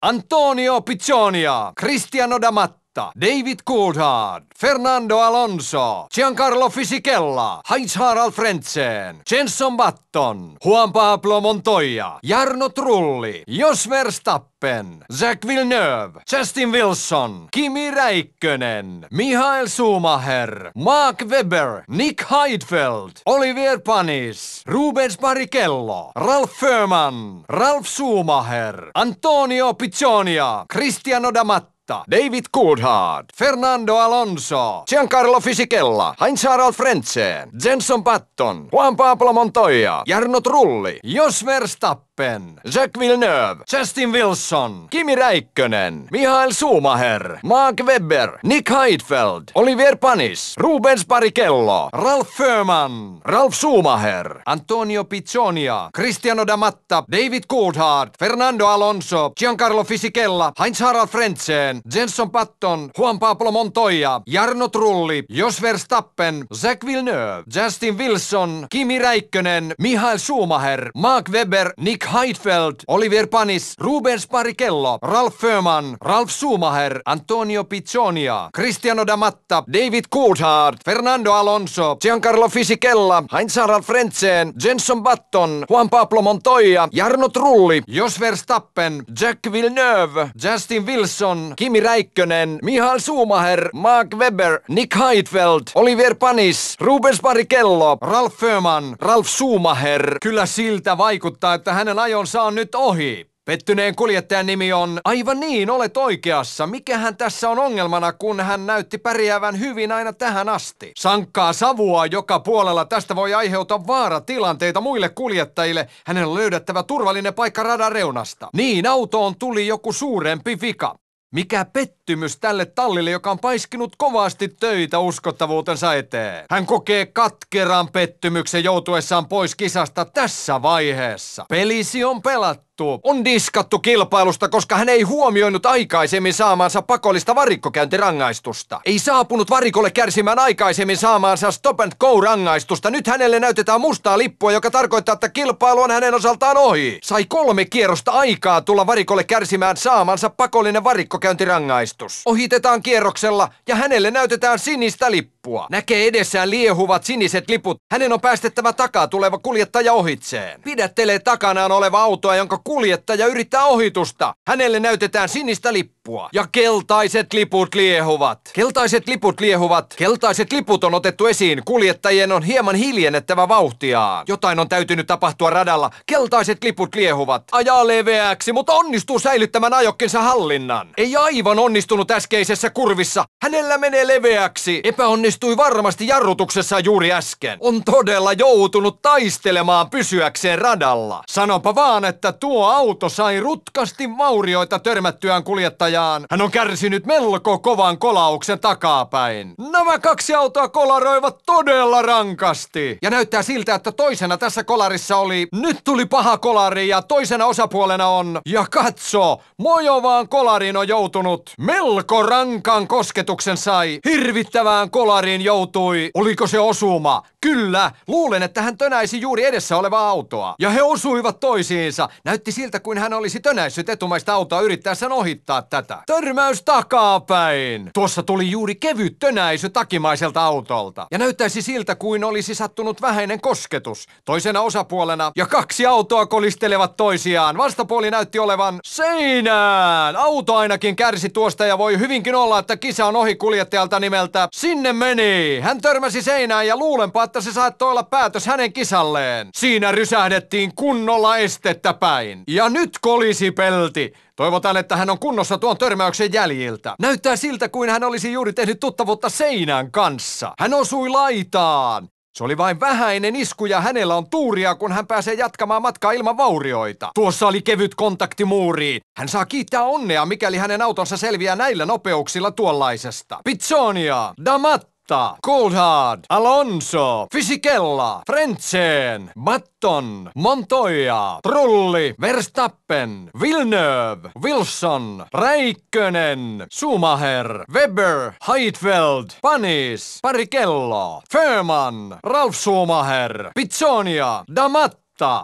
Antonio Piccionia, Cristiano D'Amato. Motta, David Coulthard, Fernando Alonso, Giancarlo Fisichella, Heinz-Harald Frentzen, Jenson Button, Juan Pablo Montoya, Jarno Trulli, Jos Verstappen, Zach Villeneuve, Justin Wilson, Kimi Räikkönen, Mihail Schumacher, Mark Webber, Nick Heidfeld, Olivier Panis, Rubens Barrichello, Ralf Förman, Ralf Schumacher, Antonio Piccionia, Cristiano D'Amato, Ramatta, David Coulthard, Fernando Alonso, Giancarlo Fisichella, Heinz-Harald Frentzen, Jenson Patton, Juan Pablo Montoya, Jarno Trulli, Jos Verstappen, Verstappen, Jack Villeneuve, Justin Wilson, Kimi Räikkönen, Mihail Schumacher, Mark Webber, Nick Heidfeld, Oliver Panis, Rubens Barrichello, Ralf Föhrman, Ralf Schumacher, Antonio Pizzonia, Cristiano Damatta, David Coulthard, Fernando Alonso, Giancarlo Fisichella, Heinz-Harald Frentzen, Jenson Patton, Juan Pablo Montoya, Jarno Trulli, Jos Verstappen, Jack Villeneuve, Justin Wilson, Kimi Räikkönen, Mihail Schumacher, Mark Webber, Nick Heidfeld, Oliver Panis, Rubens Barrichello, Ralf Föhman, Ralf Schumacher, Antonio Pizzonia, Cristiano Damatta, David Coulthard, Fernando Alonso, Giancarlo Fisichella, Heinz-Harald Frentzen, Jenson Button, Juan Pablo Montoya, Jarno Trulli, Jos Verstappen, Jack Villeneuve, Justin Wilson, Kimi Räikkönen, Mihail Schumacher, Mark Webber, Nick Heidfeld, Oliver Panis, Rubens Barrichello, Ralf Föhman, Ralf Schumacher. Kyllä siltä vaikuttaa, että hänen Tämän ajonsa on nyt ohi. Pettyneen kuljettajan nimi on... Aivan niin, olet oikeassa. Mikähän tässä on ongelmana, kun hän näytti pärjäävän hyvin aina tähän asti? Sankkaa savua joka puolella. Tästä voi vaara vaaratilanteita muille kuljettajille. Hänen on löydettävä turvallinen paikka radan reunasta. Niin, autoon tuli joku suurempi vika. Mikä pettymys tälle tallille, joka on paiskinut kovasti töitä uskottavuutensa eteen. Hän kokee katkeran pettymyksen joutuessaan pois kisasta tässä vaiheessa. Pelisi on pelattu vittu on diskattu kilpailusta, koska hän ei huomioinut aikaisemmin saamaansa pakollista varikkokäyntirangaistusta. Ei saapunut varikolle kärsimään aikaisemmin saamaansa stop and go-rangaistusta. Nyt hänelle näytetään mustaa lippua, joka tarkoittaa, että kilpailu on hänen osaltaan ohi. Sai kolme kierrosta aikaa tulla varikolle kärsimään saamansa pakollinen varikkokäyntirangaistus. Ohitetaan kierroksella ja hänelle näytetään sinistä lippua lippua. Näkee edessään liehuvat siniset liput. Hänen on päästettävä takaa tuleva kuljettaja ohitseen. Pidättelee takanaan oleva autoa, jonka kuljettaja yrittää ohitusta. Hänelle näytetään sinistä lippua lippua. Ja keltaiset liput liehuvat. Keltaiset liput liehuvat. Keltaiset liput on otettu esiin. Kuljettajien on hieman hiljennettävä vauhtiaan. Jotain on täytynyt tapahtua radalla. Keltaiset liput liehuvat. Ajaa leveäksi, mutta onnistuu säilyttämään ajokkinsa hallinnan. Ei aivan onnistunut äskeisessä kurvissa. Hänellä menee leveäksi. Epäonnistui varmasti jarrutuksessa juuri äsken. On todella joutunut taistelemaan pysyäkseen radalla. Sanonpa vaan, että tuo auto sai rutkasti maurioita törmättyään kuljettajaa ajaan. Hän on kärsinyt melko kovan kolauksen takapäin. Nämä kaksi autoa kolaroivat todella rankasti. Ja näyttää siltä, että toisena tässä kolarissa oli nyt tuli paha kolari ja toisena osapuolena on ja katso, Mojovaan kolariin on joutunut. Melko rankan kosketuksen sai. Hirvittävään kolariin joutui. Oliko se osuma? Kyllä, luulen, että hän tönäisi juuri edessä olevaa autoa. Ja he osuivat toisiinsa. Näytti siltä, kuin hän olisi tönäissyt etumaista autoa yrittäessään ohittaa tätä. Törmäys takapäin! Tuossa tuli juuri kevyt tönäisy takimaiselta autolta. Ja näyttäisi siltä, kuin olisi sattunut vähäinen kosketus. Toisena osapuolena ja kaksi autoa kolistelevat toisiaan. Vastapuoli näytti olevan seinään! Auto ainakin kärsi tuosta ja voi hyvinkin olla, että kisa on ohi kuljettajalta nimeltä Sinne meni! Hän törmäsi seinään ja luulenpa, että se saattoi olla päätös hänen kisalleen. Siinä rysähdettiin kunnolla estettä päin. Ja nyt kolisi pelti. Toivotaan, että hän on kunnossa tuon törmäyksen jäljiltä. Näyttää siltä, kuin hän olisi juuri tehnyt tuttavuutta seinän kanssa. Hän osui laitaan. Se oli vain vähäinen isku ja hänellä on tuuria, kun hän pääsee jatkamaan matkaa ilman vaurioita. Tuossa oli kevyt kontakti muuriin. Hän saa kiittää onnea, mikäli hänen autonsa selviää näillä nopeuksilla tuollaisesta. Pizzonia! Damat! Costa, Coulthard, Alonso, Fisichella, Frentzen, Button, Montoya, Trulli, Verstappen, Villeneuve, Wilson, Räikkönen, Schumacher, Weber, Heidfeld, Panis, Parikello, Förman, Ralf Schumacher, Pizzonia, Damat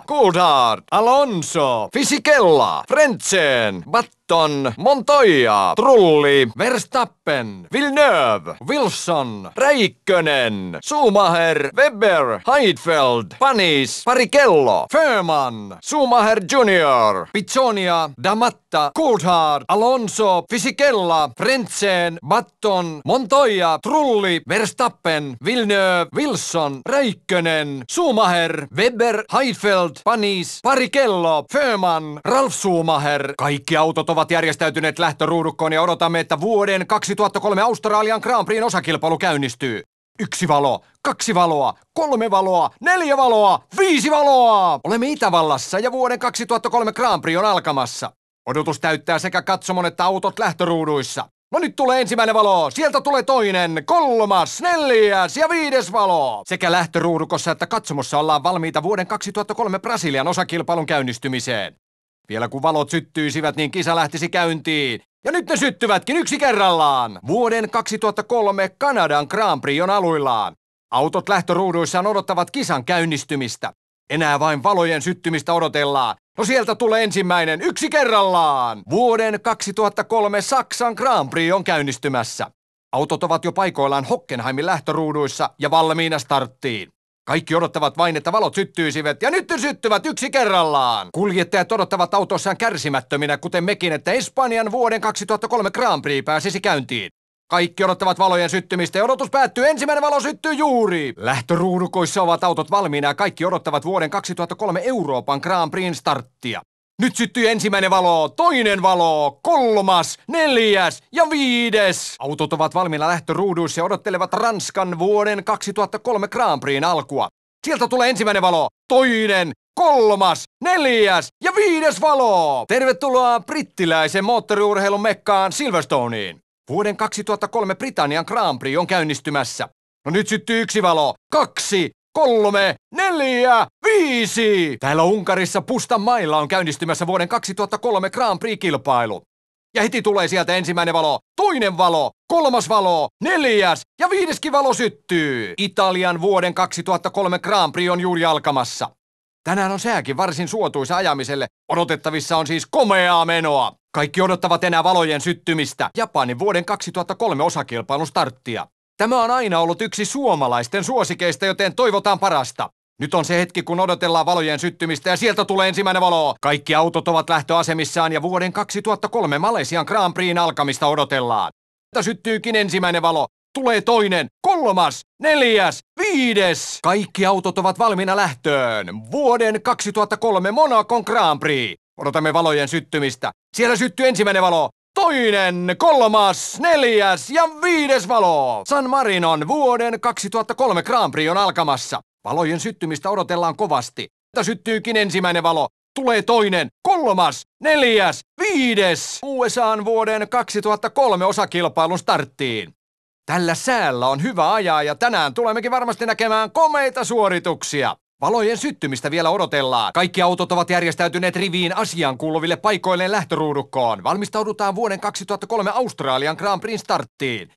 Coulthard, Alonso, Fisichella, Frentzen, Button, Hamilton, Montoya, Trulli, Verstappen, Villeneuve, Wilson, Räikkönen, Schumacher, Weber, Heidfeld, Panis, Parikello, Furman, Schumacher Jr., Pizzonia, Damatta, Coulthard, Alonso, Fisikella, Frentzen, Batton, Montoya, Trulli, Verstappen, Villeneuve, Wilson, Räikkönen, Schumacher, Weber, Heidfeld, Panis, Parikello, Furman, Ralf Schumacher. Kaikki autot ovat järjestäytyneet lähtöruudukkoon ja odotamme, että vuoden 2003 Australian Grand Prixin osakilpailu käynnistyy. Yksi valo, kaksi valoa, kolme valoa, neljä valoa, viisi valoa! Olemme Itävallassa ja vuoden 2003 Grand Prix on alkamassa. Odotus täyttää sekä katsomon että autot lähtöruuduissa. No nyt tulee ensimmäinen valo, sieltä tulee toinen, kolmas, neljäs ja viides valo. Sekä lähtöruudukossa että katsomossa ollaan valmiita vuoden 2003 Brasilian osakilpailun käynnistymiseen. Vielä kun valot syttyisivät, niin kisa lähtisi käyntiin. Ja nyt ne syttyvätkin yksi kerrallaan. Vuoden 2003 Kanadan Grand Prix on aluillaan. Autot lähtöruuduissaan odottavat kisan käynnistymistä. Enää vain valojen syttymistä odotellaan. No sieltä tulee ensimmäinen yksi kerrallaan. Vuoden 2003 Saksan Grand Prix on käynnistymässä. Autot ovat jo paikoillaan Hockenheimin lähtöruuduissa ja valmiina starttiin. Kaikki odottavat vain, että valot syttyisivät, ja nyt ne syttyvät yksi kerrallaan. Kuljettajat odottavat autossaan kärsimättöminä, kuten mekin, että Espanjan vuoden 2003 Grand Prix pääsisi käyntiin. Kaikki odottavat valojen syttymistä ja odotus päättyy. Ensimmäinen valo syttyy juuri. Lähtöruudukoissa ovat autot valmiina ja kaikki odottavat vuoden 2003 Euroopan Grand Prix starttia. Nyt syttyi ensimmäinen valo, toinen valo, kolmas, neljäs ja viides. Autot ovat valmiina lähtöruuduissa ja odottelevat Ranskan vuoden 2003 Grand Prixin alkua. Sieltä tulee ensimmäinen valo, toinen, kolmas, neljäs ja viides valo. Tervetuloa brittiläisen moottoriurheilun mekkaan Silverstoneen. Vuoden 2003 Britannian Grand Prix on käynnistymässä. No nyt syttyy yksi valo, kaksi, kolme, neljä, viisi! Täällä Unkarissa Pusta mailla on käynnistymässä vuoden 2003 Grand Prix-kilpailu. Ja heti tulee sieltä ensimmäinen valo, toinen valo, kolmas valo, neljäs ja viideskin valo syttyy. Italian vuoden 2003 Grand Prix on juuri alkamassa. Tänään on sääkin varsin suotuisa ajamiselle. Odotettavissa on siis komeaa menoa. Kaikki odottavat enää valojen syttymistä. Japanin vuoden 2003 osakilpailun starttia. Tämä on aina ollut yksi suomalaisten suosikeista, joten toivotaan parasta. Nyt on se hetki, kun odotellaan valojen syttymistä ja sieltä tulee ensimmäinen valo. Kaikki autot ovat lähtöasemissaan ja vuoden 2003 Malesian Grand Prixin alkamista odotellaan. Tätä syttyykin ensimmäinen valo. Tulee toinen, kolmas, neljäs, viides. Kaikki autot ovat valmiina lähtöön. Vuoden 2003 Monacon Grand Prix. Odotamme valojen syttymistä. Siellä syttyy ensimmäinen valo toinen, kolmas, neljäs ja viides valo. San Marinon vuoden 2003 Grand Prix on alkamassa. Valojen syttymistä odotellaan kovasti. Tätä syttyykin ensimmäinen valo. Tulee toinen, kolmas, neljäs, viides USAn vuoden 2003 osakilpailun starttiin. Tällä säällä on hyvä ajaa ja tänään tulemmekin varmasti näkemään komeita suorituksia. Valojen syttymistä vielä odotellaan. Kaikki autot ovat järjestäytyneet riviin asiaan kuuluville paikoilleen lähtöruudukkoon. Valmistaudutaan vuoden 2003 Australian Grand Prix starttiin.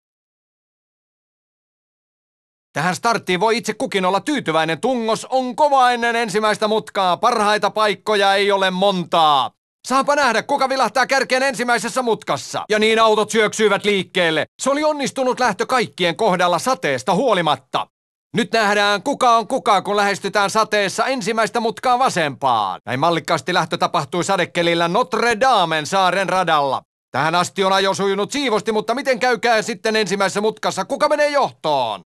Tähän starttiin voi itse kukin olla tyytyväinen. Tungos on kova ennen ensimmäistä mutkaa. Parhaita paikkoja ei ole montaa. Saapa nähdä, kuka vilahtaa kärkeen ensimmäisessä mutkassa. Ja niin autot syöksyivät liikkeelle. Se oli onnistunut lähtö kaikkien kohdalla sateesta huolimatta. Nyt nähdään, kuka on kuka, kun lähestytään sateessa ensimmäistä mutkaa vasempaan. Näin mallikkaasti lähtö tapahtui sadekelillä Notre Damen saaren radalla. Tähän asti on ajo sujunut siivosti, mutta miten käykää sitten ensimmäisessä mutkassa, kuka menee johtoon?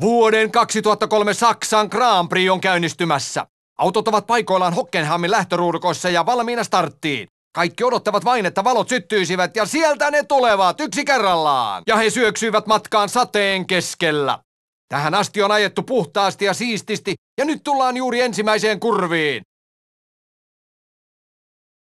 Vuoden 2003 Saksan Grand Prix on käynnistymässä. Autot ovat paikoillaan Hockenheimin lähtöruudukossa ja valmiina starttiin. Kaikki odottavat vain, että valot syttyisivät ja sieltä ne tulevat yksi kerrallaan. Ja he syöksyivät matkaan sateen keskellä. Tähän asti on ajettu puhtaasti ja siististi, ja nyt tullaan juuri ensimmäiseen kurviin.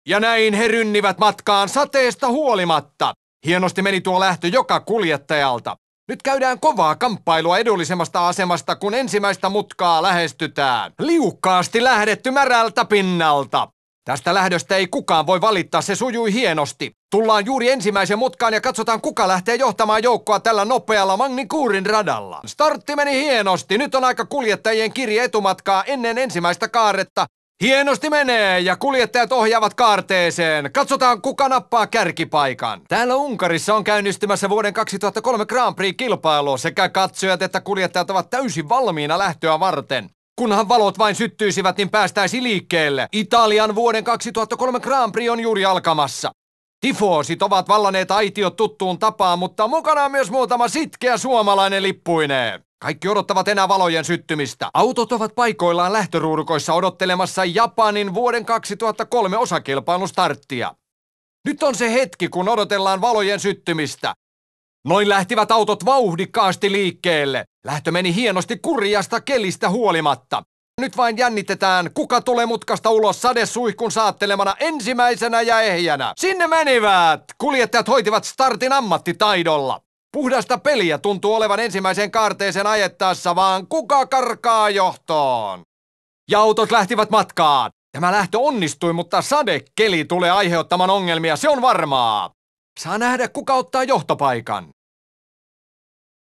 Ja näin he rynnivät matkaan sateesta huolimatta. Hienosti meni tuo lähtö joka kuljettajalta. Nyt käydään kovaa kamppailua edullisemmasta asemasta, kun ensimmäistä mutkaa lähestytään. Liukkaasti lähdetty märältä pinnalta. Tästä lähdöstä ei kukaan voi valittaa, se sujui hienosti. Tullaan juuri ensimmäisen mutkaan ja katsotaan kuka lähtee johtamaan joukkoa tällä nopealla Magnikuurin radalla. Startti meni hienosti, nyt on aika kuljettajien kirje etumatkaa ennen ensimmäistä kaaretta. Hienosti menee ja kuljettajat ohjaavat kaarteeseen. Katsotaan kuka nappaa kärkipaikan. Täällä Unkarissa on käynnistymässä vuoden 2003 Grand Prix-kilpailu. Sekä katsojat että kuljettajat ovat täysin valmiina lähtöä varten. Kunhan valot vain syttyisivät, niin päästäisi liikkeelle. Italian vuoden 2003 Grand Prix on juuri alkamassa. Tifoosit ovat vallaneet aitiot tuttuun tapaan, mutta mukana on myös muutama sitkeä suomalainen lippuineen. Kaikki odottavat enää valojen syttymistä. Autot ovat paikoillaan lähtöruudukoissa odottelemassa Japanin vuoden 2003 osakilpailun starttia. Nyt on se hetki, kun odotellaan valojen syttymistä. Noin lähtivät autot vauhdikkaasti liikkeelle. Lähtö meni hienosti kurjasta kelistä huolimatta. Nyt vain jännitetään, kuka tulee mutkasta ulos sadesuihkun saattelemana ensimmäisenä ja ehjänä. Sinne menivät! Kuljettajat hoitivat startin ammattitaidolla. Puhdasta peliä tuntuu olevan ensimmäiseen kaarteeseen ajettaessa, vaan kuka karkaa johtoon? Ja autot lähtivät matkaan. Tämä lähtö onnistui, mutta sadekeli tulee aiheuttamaan ongelmia, se on varmaa. Saa nähdä, kuka ottaa johtopaikan.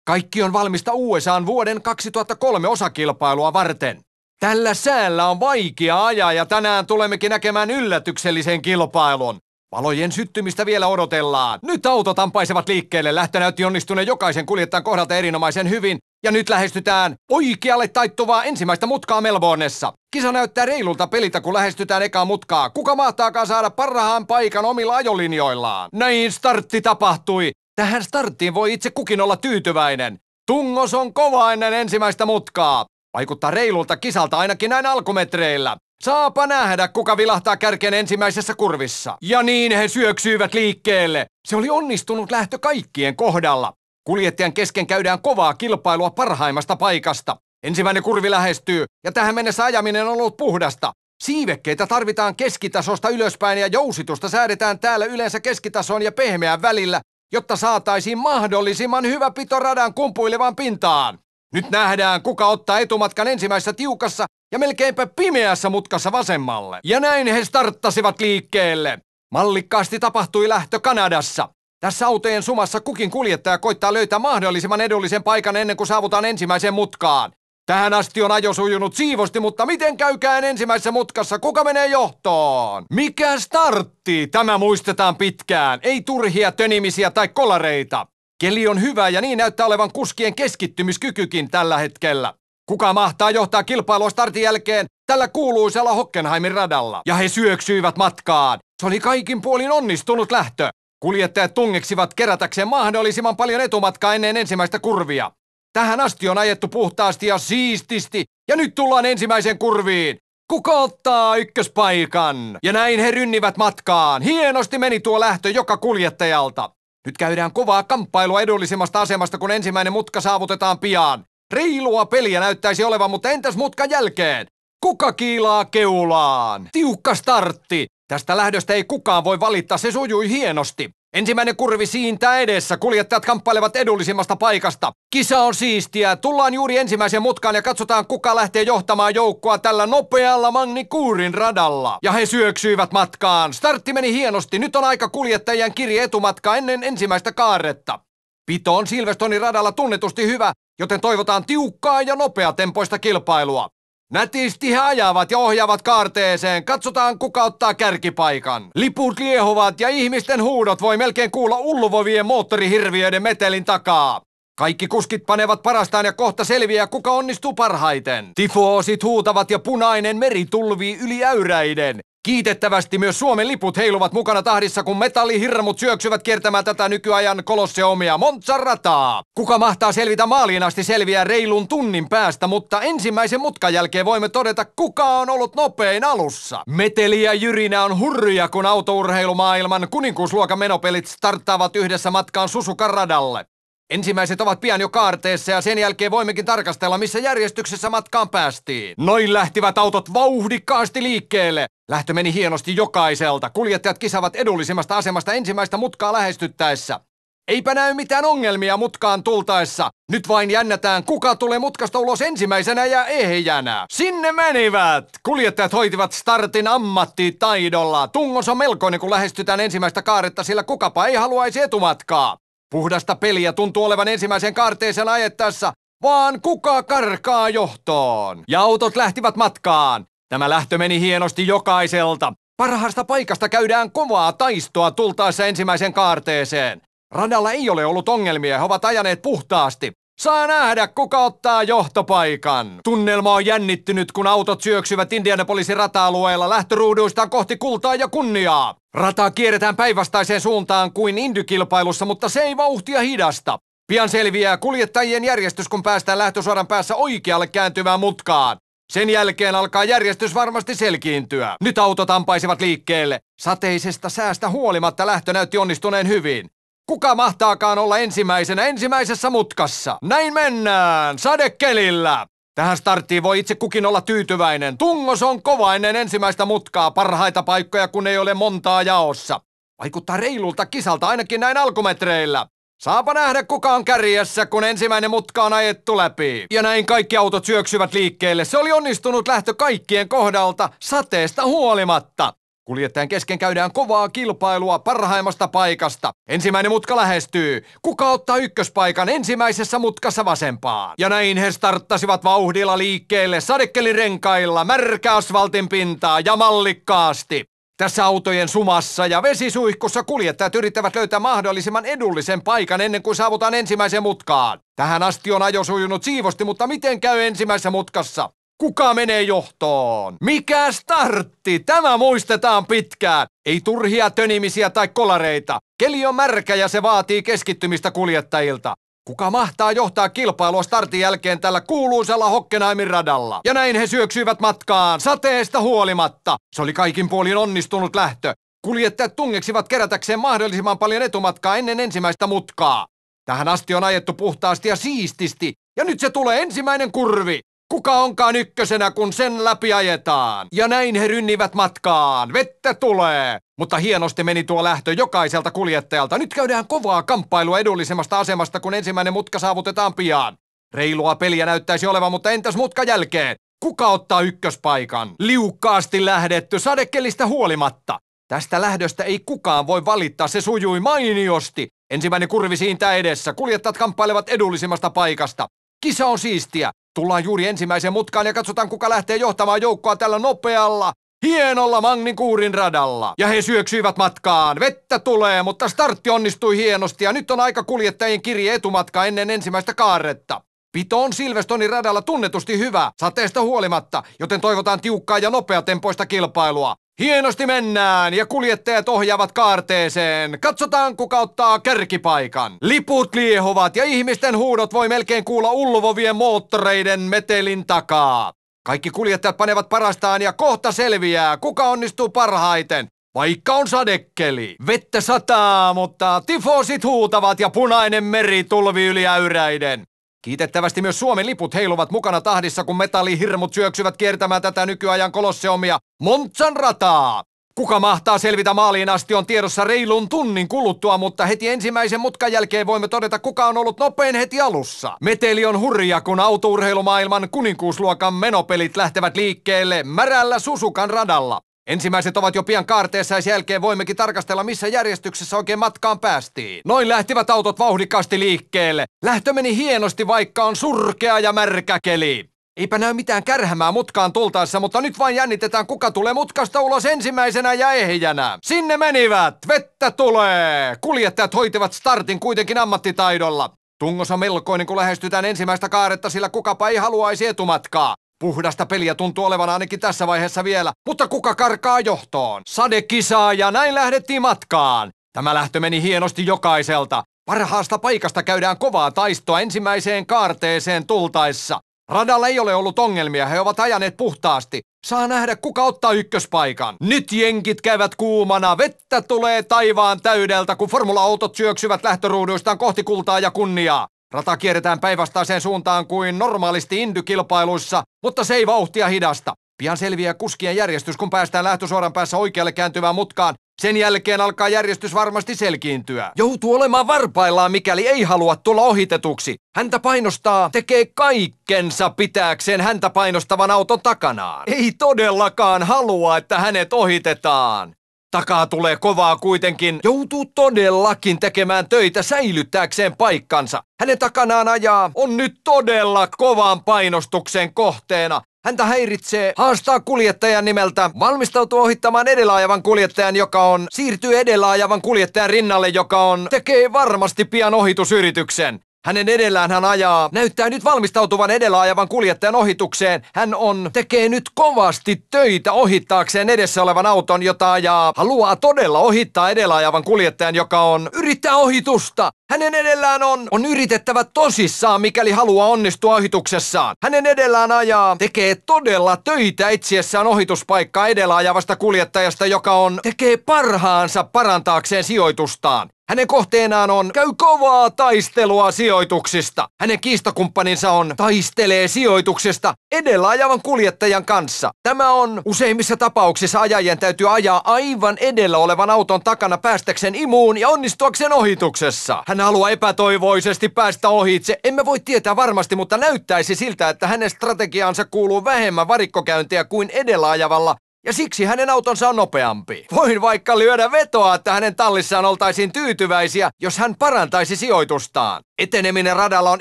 Kaikki on valmista USAan vuoden 2003 osakilpailua varten. Tällä säällä on vaikea ajaa ja tänään tulemmekin näkemään yllätyksellisen kilpailun. Palojen syttymistä vielä odotellaan. Nyt autot ampaisevat liikkeelle. Lähtö näytti onnistuneen jokaisen kuljettajan kohdalta erinomaisen hyvin. Ja nyt lähestytään oikealle taittuvaa ensimmäistä mutkaa Melbourneessa. Kisa näyttää reilulta peliltä, kun lähestytään ekaa mutkaa. Kuka mahtaakaan saada parhaan paikan omilla ajolinjoillaan? Näin startti tapahtui. Tähän starttiin voi itse kukin olla tyytyväinen. Tungos on kova ennen ensimmäistä mutkaa. Vaikuttaa reilulta kisalta ainakin näin alkumetreillä. Saapa nähdä, kuka vilahtaa kärkeen ensimmäisessä kurvissa. Ja niin he syöksyivät liikkeelle. Se oli onnistunut lähtö kaikkien kohdalla. Kuljettajan kesken käydään kovaa kilpailua parhaimmasta paikasta. Ensimmäinen kurvi lähestyy, ja tähän mennessä ajaminen on ollut puhdasta. Siivekkeitä tarvitaan keskitasosta ylöspäin ja jousitusta säädetään täällä yleensä keskitason ja pehmeän välillä, jotta saataisiin mahdollisimman hyvä pito radan kumpuilevaan pintaan. Nyt nähdään, kuka ottaa etumatkan ensimmäisessä tiukassa ja melkeinpä pimeässä mutkassa vasemmalle. Ja näin he starttasivat liikkeelle. Mallikkaasti tapahtui lähtö Kanadassa. Tässä autojen sumassa kukin kuljettaja koittaa löytää mahdollisimman edullisen paikan ennen kuin saavutaan ensimmäiseen mutkaan. Tähän asti on ajo sujunut siivosti, mutta miten käykään ensimmäisessä mutkassa? Kuka menee johtoon? Mikä startti? Tämä muistetaan pitkään. Ei turhia tönimisiä tai kolareita. Keli on hyvä ja niin näyttää olevan kuskien keskittymiskykykin tällä hetkellä. Kuka mahtaa johtaa kilpailua startin jälkeen tällä kuuluisella Hockenheimin radalla? Ja he syöksyivät matkaan. Se oli kaikin puolin onnistunut lähtö. Kuljettajat tungeksivat kerätäkseen mahdollisimman paljon etumatkaa ennen ensimmäistä kurvia. Tähän asti on ajettu puhtaasti ja siististi, ja nyt tullaan ensimmäiseen kurviin. Kuka ottaa ykköspaikan? Ja näin he rynnivät matkaan. Hienosti meni tuo lähtö joka kuljettajalta. Nyt käydään kovaa kamppailua edullisimmasta asemasta, kun ensimmäinen mutka saavutetaan pian. Reilua peliä näyttäisi olevan, mutta entäs mutkan jälkeen? Kuka kiilaa keulaan? Tiukka startti. Tästä lähdöstä ei kukaan voi valittaa, se sujui hienosti. Ensimmäinen kurvi siintä edessä, kuljettajat kamppailevat edullisimmasta paikasta. Kisa on siistiä, tullaan juuri ensimmäiseen mutkaan ja katsotaan kuka lähtee johtamaan joukkoa tällä nopealla Magnikuurin radalla. Ja he syöksyivät matkaan. Startti meni hienosti, nyt on aika kuljettajien kirje etumatka ennen ensimmäistä kaaretta. Pito on Silvestonin radalla tunnetusti hyvä, joten toivotaan tiukkaa ja nopeatempoista kilpailua. Nätisti he ajavat ja ohjaavat kaarteeseen. Katsotaan, kuka ottaa kärkipaikan. Liput liehuvat ja ihmisten huudot voi melkein kuulla ulvovien moottorihirviöiden metelin takaa. Kaikki kuskit panevat parastaan ja kohta selviää, kuka onnistuu parhaiten. Tifoosit huutavat ja punainen meri tulvii yli äyräiden. Kiitettävästi myös Suomen liput heiluvat mukana tahdissa, kun metallihirmut syöksyvät kiertämään tätä nykyajan kolosseomia Montserrataa. Kuka mahtaa selvitä maaliin asti selviää reilun tunnin päästä, mutta ensimmäisen mutkan jälkeen voimme todeta, kuka on ollut nopein alussa. Meteli ja jyrinä on hurja, kun autourheilumaailman kuninkuusluokan menopelit starttaavat yhdessä matkaan Susukaradalle. Ensimmäiset ovat pian jo kaarteessa ja sen jälkeen voimmekin tarkastella, missä järjestyksessä matkaan päästiin. Noin lähtivät autot vauhdikkaasti liikkeelle. Lähtö meni hienosti jokaiselta. Kuljettajat kisavat edullisimmasta asemasta ensimmäistä mutkaa lähestyttäessä. Eipä näy mitään ongelmia mutkaan tultaessa. Nyt vain jännätään, kuka tulee mutkasta ulos ensimmäisenä ja ehjänä. Sinne menivät! Kuljettajat hoitivat startin ammattitaidolla. Tungos on melkoinen, kun lähestytään ensimmäistä kaaretta, sillä kukapa ei haluaisi etumatkaa. Puhdasta peliä tuntuu olevan ensimmäisen karteisen ajettaessa, vaan kuka karkaa johtoon. Ja autot lähtivät matkaan. Tämä lähtö meni hienosti jokaiselta. Parhaasta paikasta käydään kovaa taistoa tultaessa ensimmäisen kaarteeseen. Radalla ei ole ollut ongelmia, he ovat ajaneet puhtaasti. Saa nähdä, kuka ottaa johtopaikan. Tunnelma on jännittynyt, kun autot syöksyvät Indianapolisin rata-alueella lähtöruuduistaan kohti kultaa ja kunniaa. Rataa kierretään päinvastaiseen suuntaan kuin indykilpailussa, mutta se ei vauhtia hidasta. Pian selviää kuljettajien järjestys, kun päästään lähtösuoran päässä oikealle kääntyvään mutkaan. Sen jälkeen alkaa järjestys varmasti selkiintyä. Nyt autot ampaisivat liikkeelle. Sateisesta säästä huolimatta lähtö näytti onnistuneen hyvin. Kuka mahtaakaan olla ensimmäisenä ensimmäisessä mutkassa? Näin mennään, sadekelillä! Tähän starttiin voi itse kukin olla tyytyväinen. Tungos on kova ennen ensimmäistä mutkaa, parhaita paikkoja kun ei ole montaa jaossa. Vaikuttaa reilulta kisalta ainakin näin alkumetreillä. Saapa nähdä kuka on kärjessä, kun ensimmäinen mutka on ajettu läpi. Ja näin kaikki autot syöksyvät liikkeelle. Se oli onnistunut lähtö kaikkien kohdalta, sateesta huolimatta. Kuljettajan kesken käydään kovaa kilpailua parhaimmasta paikasta. Ensimmäinen mutka lähestyy. Kuka ottaa ykköspaikan ensimmäisessä mutkassa vasempaan? Ja näin he starttasivat vauhdilla liikkeelle sadekkelirenkailla, märkä asfaltin pintaa ja mallikkaasti. Tässä autojen sumassa ja vesisuihkussa kuljettajat yrittävät löytää mahdollisimman edullisen paikan ennen kuin saavutaan ensimmäiseen mutkaan. Tähän asti on ajo sujunut siivosti, mutta miten käy ensimmäisessä mutkassa? Kuka menee johtoon? Mikä startti? Tämä muistetaan pitkään. Ei turhia tönimisiä tai kolareita. Keli on märkä ja se vaatii keskittymistä kuljettajilta. Kuka mahtaa johtaa kilpailua startin jälkeen tällä kuuluisella Hockenheimin radalla? Ja näin he syöksyivät matkaan, sateesta huolimatta. Se oli kaikin puolin onnistunut lähtö. Kuljettajat tungeksivat kerätäkseen mahdollisimman paljon etumatkaa ennen ensimmäistä mutkaa. Tähän asti on ajettu puhtaasti ja siististi, ja nyt se tulee ensimmäinen kurvi kuka onkaan ykkösenä, kun sen läpi ajetaan. Ja näin he rynnivät matkaan. Vettä tulee. Mutta hienosti meni tuo lähtö jokaiselta kuljettajalta. Nyt käydään kovaa kamppailua edullisemmasta asemasta, kun ensimmäinen mutka saavutetaan pian. Reilua peliä näyttäisi olevan, mutta entäs mutka jälkeen? Kuka ottaa ykköspaikan? Liukkaasti lähdetty, sadekelistä huolimatta. Tästä lähdöstä ei kukaan voi valittaa, se sujui mainiosti. Ensimmäinen kurvi siintää edessä, kuljettajat kamppailevat edullisimmasta paikasta. Kisa on siistiä, Tullaan juuri ensimmäiseen mutkaan ja katsotaan, kuka lähtee johtamaan joukkoa tällä nopealla, hienolla Magnikuurin radalla. Ja he syöksyivät matkaan. Vettä tulee, mutta startti onnistui hienosti ja nyt on aika kuljettajien kirje etumatka ennen ensimmäistä kaaretta. Pito on Silvestonin radalla tunnetusti hyvä, sateesta huolimatta, joten toivotaan tiukkaa ja nopeatempoista kilpailua. Hienosti mennään ja kuljettajat ohjaavat kaarteeseen. Katsotaan, kuka ottaa kärkipaikan. Liput liehovat ja ihmisten huudot voi melkein kuulla ulvovien moottoreiden metelin takaa. Kaikki kuljettajat panevat parastaan ja kohta selviää, kuka onnistuu parhaiten. Vaikka on sadekkeli. Vettä sataa, mutta tifosit huutavat ja punainen meri tulvi yli äyräiden. Kiitettävästi myös Suomen liput heiluvat mukana tahdissa, kun metallihirmut syöksyvät kiertämään tätä nykyajan kolosseumia Montsan rataa. Kuka mahtaa selvitä maaliin asti on tiedossa reilun tunnin kuluttua, mutta heti ensimmäisen mutkan jälkeen voimme todeta, kuka on ollut nopein heti alussa. Meteli on hurja, kun autourheilumaailman kuninkuusluokan menopelit lähtevät liikkeelle märällä Susukan radalla. Ensimmäiset ovat jo pian kaarteessa ja sen jälkeen voimmekin tarkastella, missä järjestyksessä oikein matkaan päästiin. Noin lähtivät autot vauhdikkaasti liikkeelle. Lähtö meni hienosti, vaikka on surkea ja märkä keli. Eipä näy mitään kärhämää mutkaan tultaessa, mutta nyt vain jännitetään, kuka tulee mutkasta ulos ensimmäisenä ja ehjänä. Sinne menivät! Vettä tulee! Kuljettajat hoitivat startin kuitenkin ammattitaidolla. Tungos on melkoinen, kun lähestytään ensimmäistä kaaretta, sillä kukapa ei haluaisi etumatkaa. Puhdasta peliä tuntuu olevan ainakin tässä vaiheessa vielä, mutta kuka karkaa johtoon? Sade kisaa ja näin lähdettiin matkaan. Tämä lähtö meni hienosti jokaiselta. Parhaasta paikasta käydään kovaa taistoa ensimmäiseen kaarteeseen tultaessa. Radalla ei ole ollut ongelmia, he ovat ajaneet puhtaasti. Saa nähdä, kuka ottaa ykköspaikan. Nyt jenkit käyvät kuumana, vettä tulee taivaan täydeltä, kun formula-autot syöksyvät lähtöruuduistaan kohti kultaa ja kunniaa. Rata kierretään päinvastaiseen suuntaan kuin normaalisti indykilpailuissa, mutta se ei vauhtia hidasta. Pian selviää kuskien järjestys, kun päästään lähtösuoran päässä oikealle kääntyvään mutkaan. Sen jälkeen alkaa järjestys varmasti selkiintyä. Joutuu olemaan varpaillaan, mikäli ei halua tulla ohitetuksi. Häntä painostaa, tekee kaikkensa pitääkseen häntä painostavan auton takanaan. Ei todellakaan halua, että hänet ohitetaan. Takaa tulee kovaa kuitenkin, joutuu todellakin tekemään töitä säilyttääkseen paikkansa. Hänen takanaan ajaa on nyt todella kovan painostuksen kohteena. Häntä häiritsee, haastaa kuljettajan nimeltä, valmistautuu ohittamaan edellä kuljettajan, joka on, siirtyy edellä kuljettajan rinnalle, joka on, tekee varmasti pian ohitusyrityksen. Hänen edellään hän ajaa, näyttää nyt valmistautuvan edellä ajavan kuljettajan ohitukseen. Hän on, tekee nyt kovasti töitä ohittaakseen edessä olevan auton, jota ajaa, haluaa todella ohittaa edellä ajavan kuljettajan, joka on, yrittää ohitusta. Hänen edellään on, on yritettävä tosissaan, mikäli haluaa onnistua ohituksessaan. Hänen edellään ajaa, tekee todella töitä etsiessään ohituspaikkaa edellä ajavasta kuljettajasta, joka on, tekee parhaansa parantaakseen sijoitustaan. Hänen kohteenaan on käy kovaa taistelua sijoituksista. Hänen kiistakumppaninsa on taistelee sijoituksesta edellä ajavan kuljettajan kanssa. Tämä on useimmissa tapauksissa ajajien täytyy ajaa aivan edellä olevan auton takana päästäkseen imuun ja onnistuakseen ohituksessa. Hän haluaa epätoivoisesti päästä ohitse. Emme voi tietää varmasti, mutta näyttäisi siltä, että hänen strategiaansa kuuluu vähemmän varikkokäyntiä kuin edellä ajavalla ja siksi hänen autonsa on nopeampi. Voin vaikka lyödä vetoa, että hänen tallissaan oltaisiin tyytyväisiä, jos hän parantaisi sijoitustaan. Eteneminen radalla on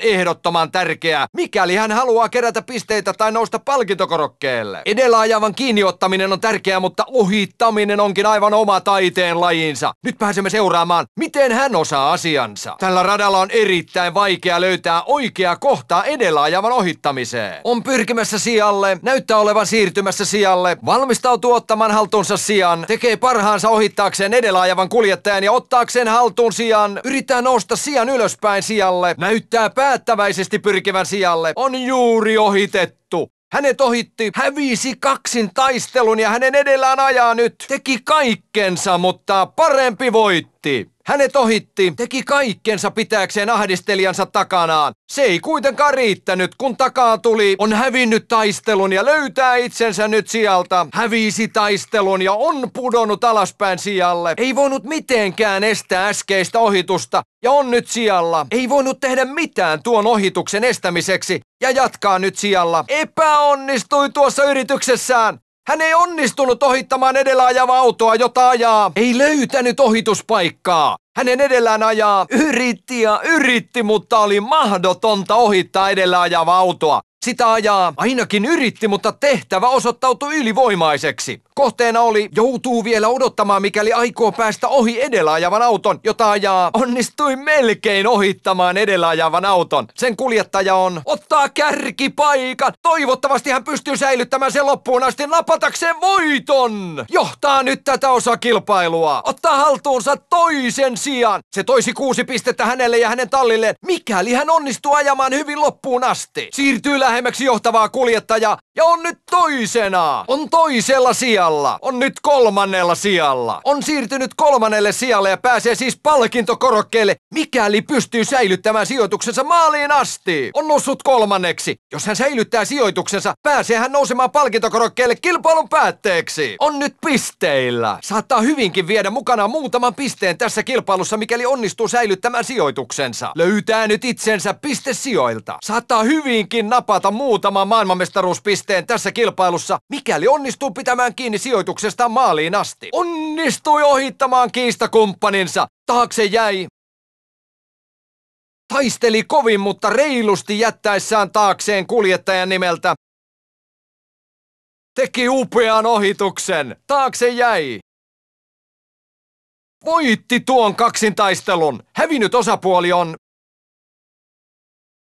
ehdottoman tärkeää, mikäli hän haluaa kerätä pisteitä tai nousta palkintokorokkeelle. Edellä ajavan kiinniottaminen on tärkeää, mutta ohittaminen onkin aivan oma taiteen lajinsa. Nyt pääsemme seuraamaan, miten hän osaa asiansa. Tällä radalla on erittäin vaikea löytää oikeaa kohtaa edellä ajavan ohittamiseen. On pyrkimässä sijalle, näyttää olevan siirtymässä sijalle, valmista valmistautuu ottamaan haltuunsa sijaan, tekee parhaansa ohittaakseen edellä ajavan kuljettajan ja ottaakseen haltuun sijaan, yrittää nousta sijaan ylöspäin sijalle, näyttää päättäväisesti pyrkivän sijalle, on juuri ohitettu. Hänet ohitti, hävisi kaksin taistelun ja hänen edellään ajaa nyt. Teki kaikkensa, mutta parempi voitto ohitti. Hänet ohitti, teki kaikkensa pitääkseen ahdistelijansa takanaan. Se ei kuitenkaan riittänyt, kun takaa tuli, on hävinnyt taistelun ja löytää itsensä nyt sieltä. Hävisi taistelun ja on pudonnut alaspäin sijalle. Ei voinut mitenkään estää äskeistä ohitusta ja on nyt sijalla. Ei voinut tehdä mitään tuon ohituksen estämiseksi ja jatkaa nyt sijalla. Epäonnistui tuossa yrityksessään. Hän ei onnistunut ohittamaan edellä ajavaa autoa, jota ajaa. Ei löytänyt ohituspaikkaa. Hänen edellään ajaa yritti ja yritti, mutta oli mahdotonta ohittaa edellä ajavaa autoa. Sitä ajaa ainakin yritti, mutta tehtävä osoittautui ylivoimaiseksi. Kohteena oli joutuu vielä odottamaan, mikäli aikoo päästä ohi edellä ajavan auton, jota ajaa onnistui melkein ohittamaan edellä ajavan auton. Sen kuljettaja on ottaa kärkipaikan. Toivottavasti hän pystyy säilyttämään sen loppuun asti napatakseen voiton. Johtaa nyt tätä osakilpailua. Ottaa haltuunsa toisen sijaan. Se toisi kuusi pistettä hänelle ja hänen tallilleen, mikäli hän onnistuu ajamaan hyvin loppuun asti. Siirtyy lä- lähemmäksi johtavaa kuljettajaa ja on nyt toisena. On toisella sijalla. On nyt kolmannella sijalla. On siirtynyt kolmannelle sijalle ja pääsee siis palkintokorokkeelle, mikäli pystyy säilyttämään sijoituksensa maaliin asti. On noussut kolmanneksi. Jos hän säilyttää sijoituksensa, pääsee hän nousemaan palkintokorokkeelle kilpailun päätteeksi. On nyt pisteillä. Saattaa hyvinkin viedä mukana muutaman pisteen tässä kilpailussa, mikäli onnistuu säilyttämään sijoituksensa. Löytää nyt itsensä pistesijoilta. Saattaa hyvinkin napata muutama maailmanmestaruuspiste pisteen tässä kilpailussa, mikäli onnistuu pitämään kiinni sijoituksesta maaliin asti. Onnistui ohittamaan kiistakumppaninsa. Taakse jäi taisteli kovin, mutta reilusti jättäessään taakseen kuljettajan nimeltä. Teki upean ohituksen. Taakse jäi. Voitti tuon kaksintaistelun. Hävinnyt osapuoli on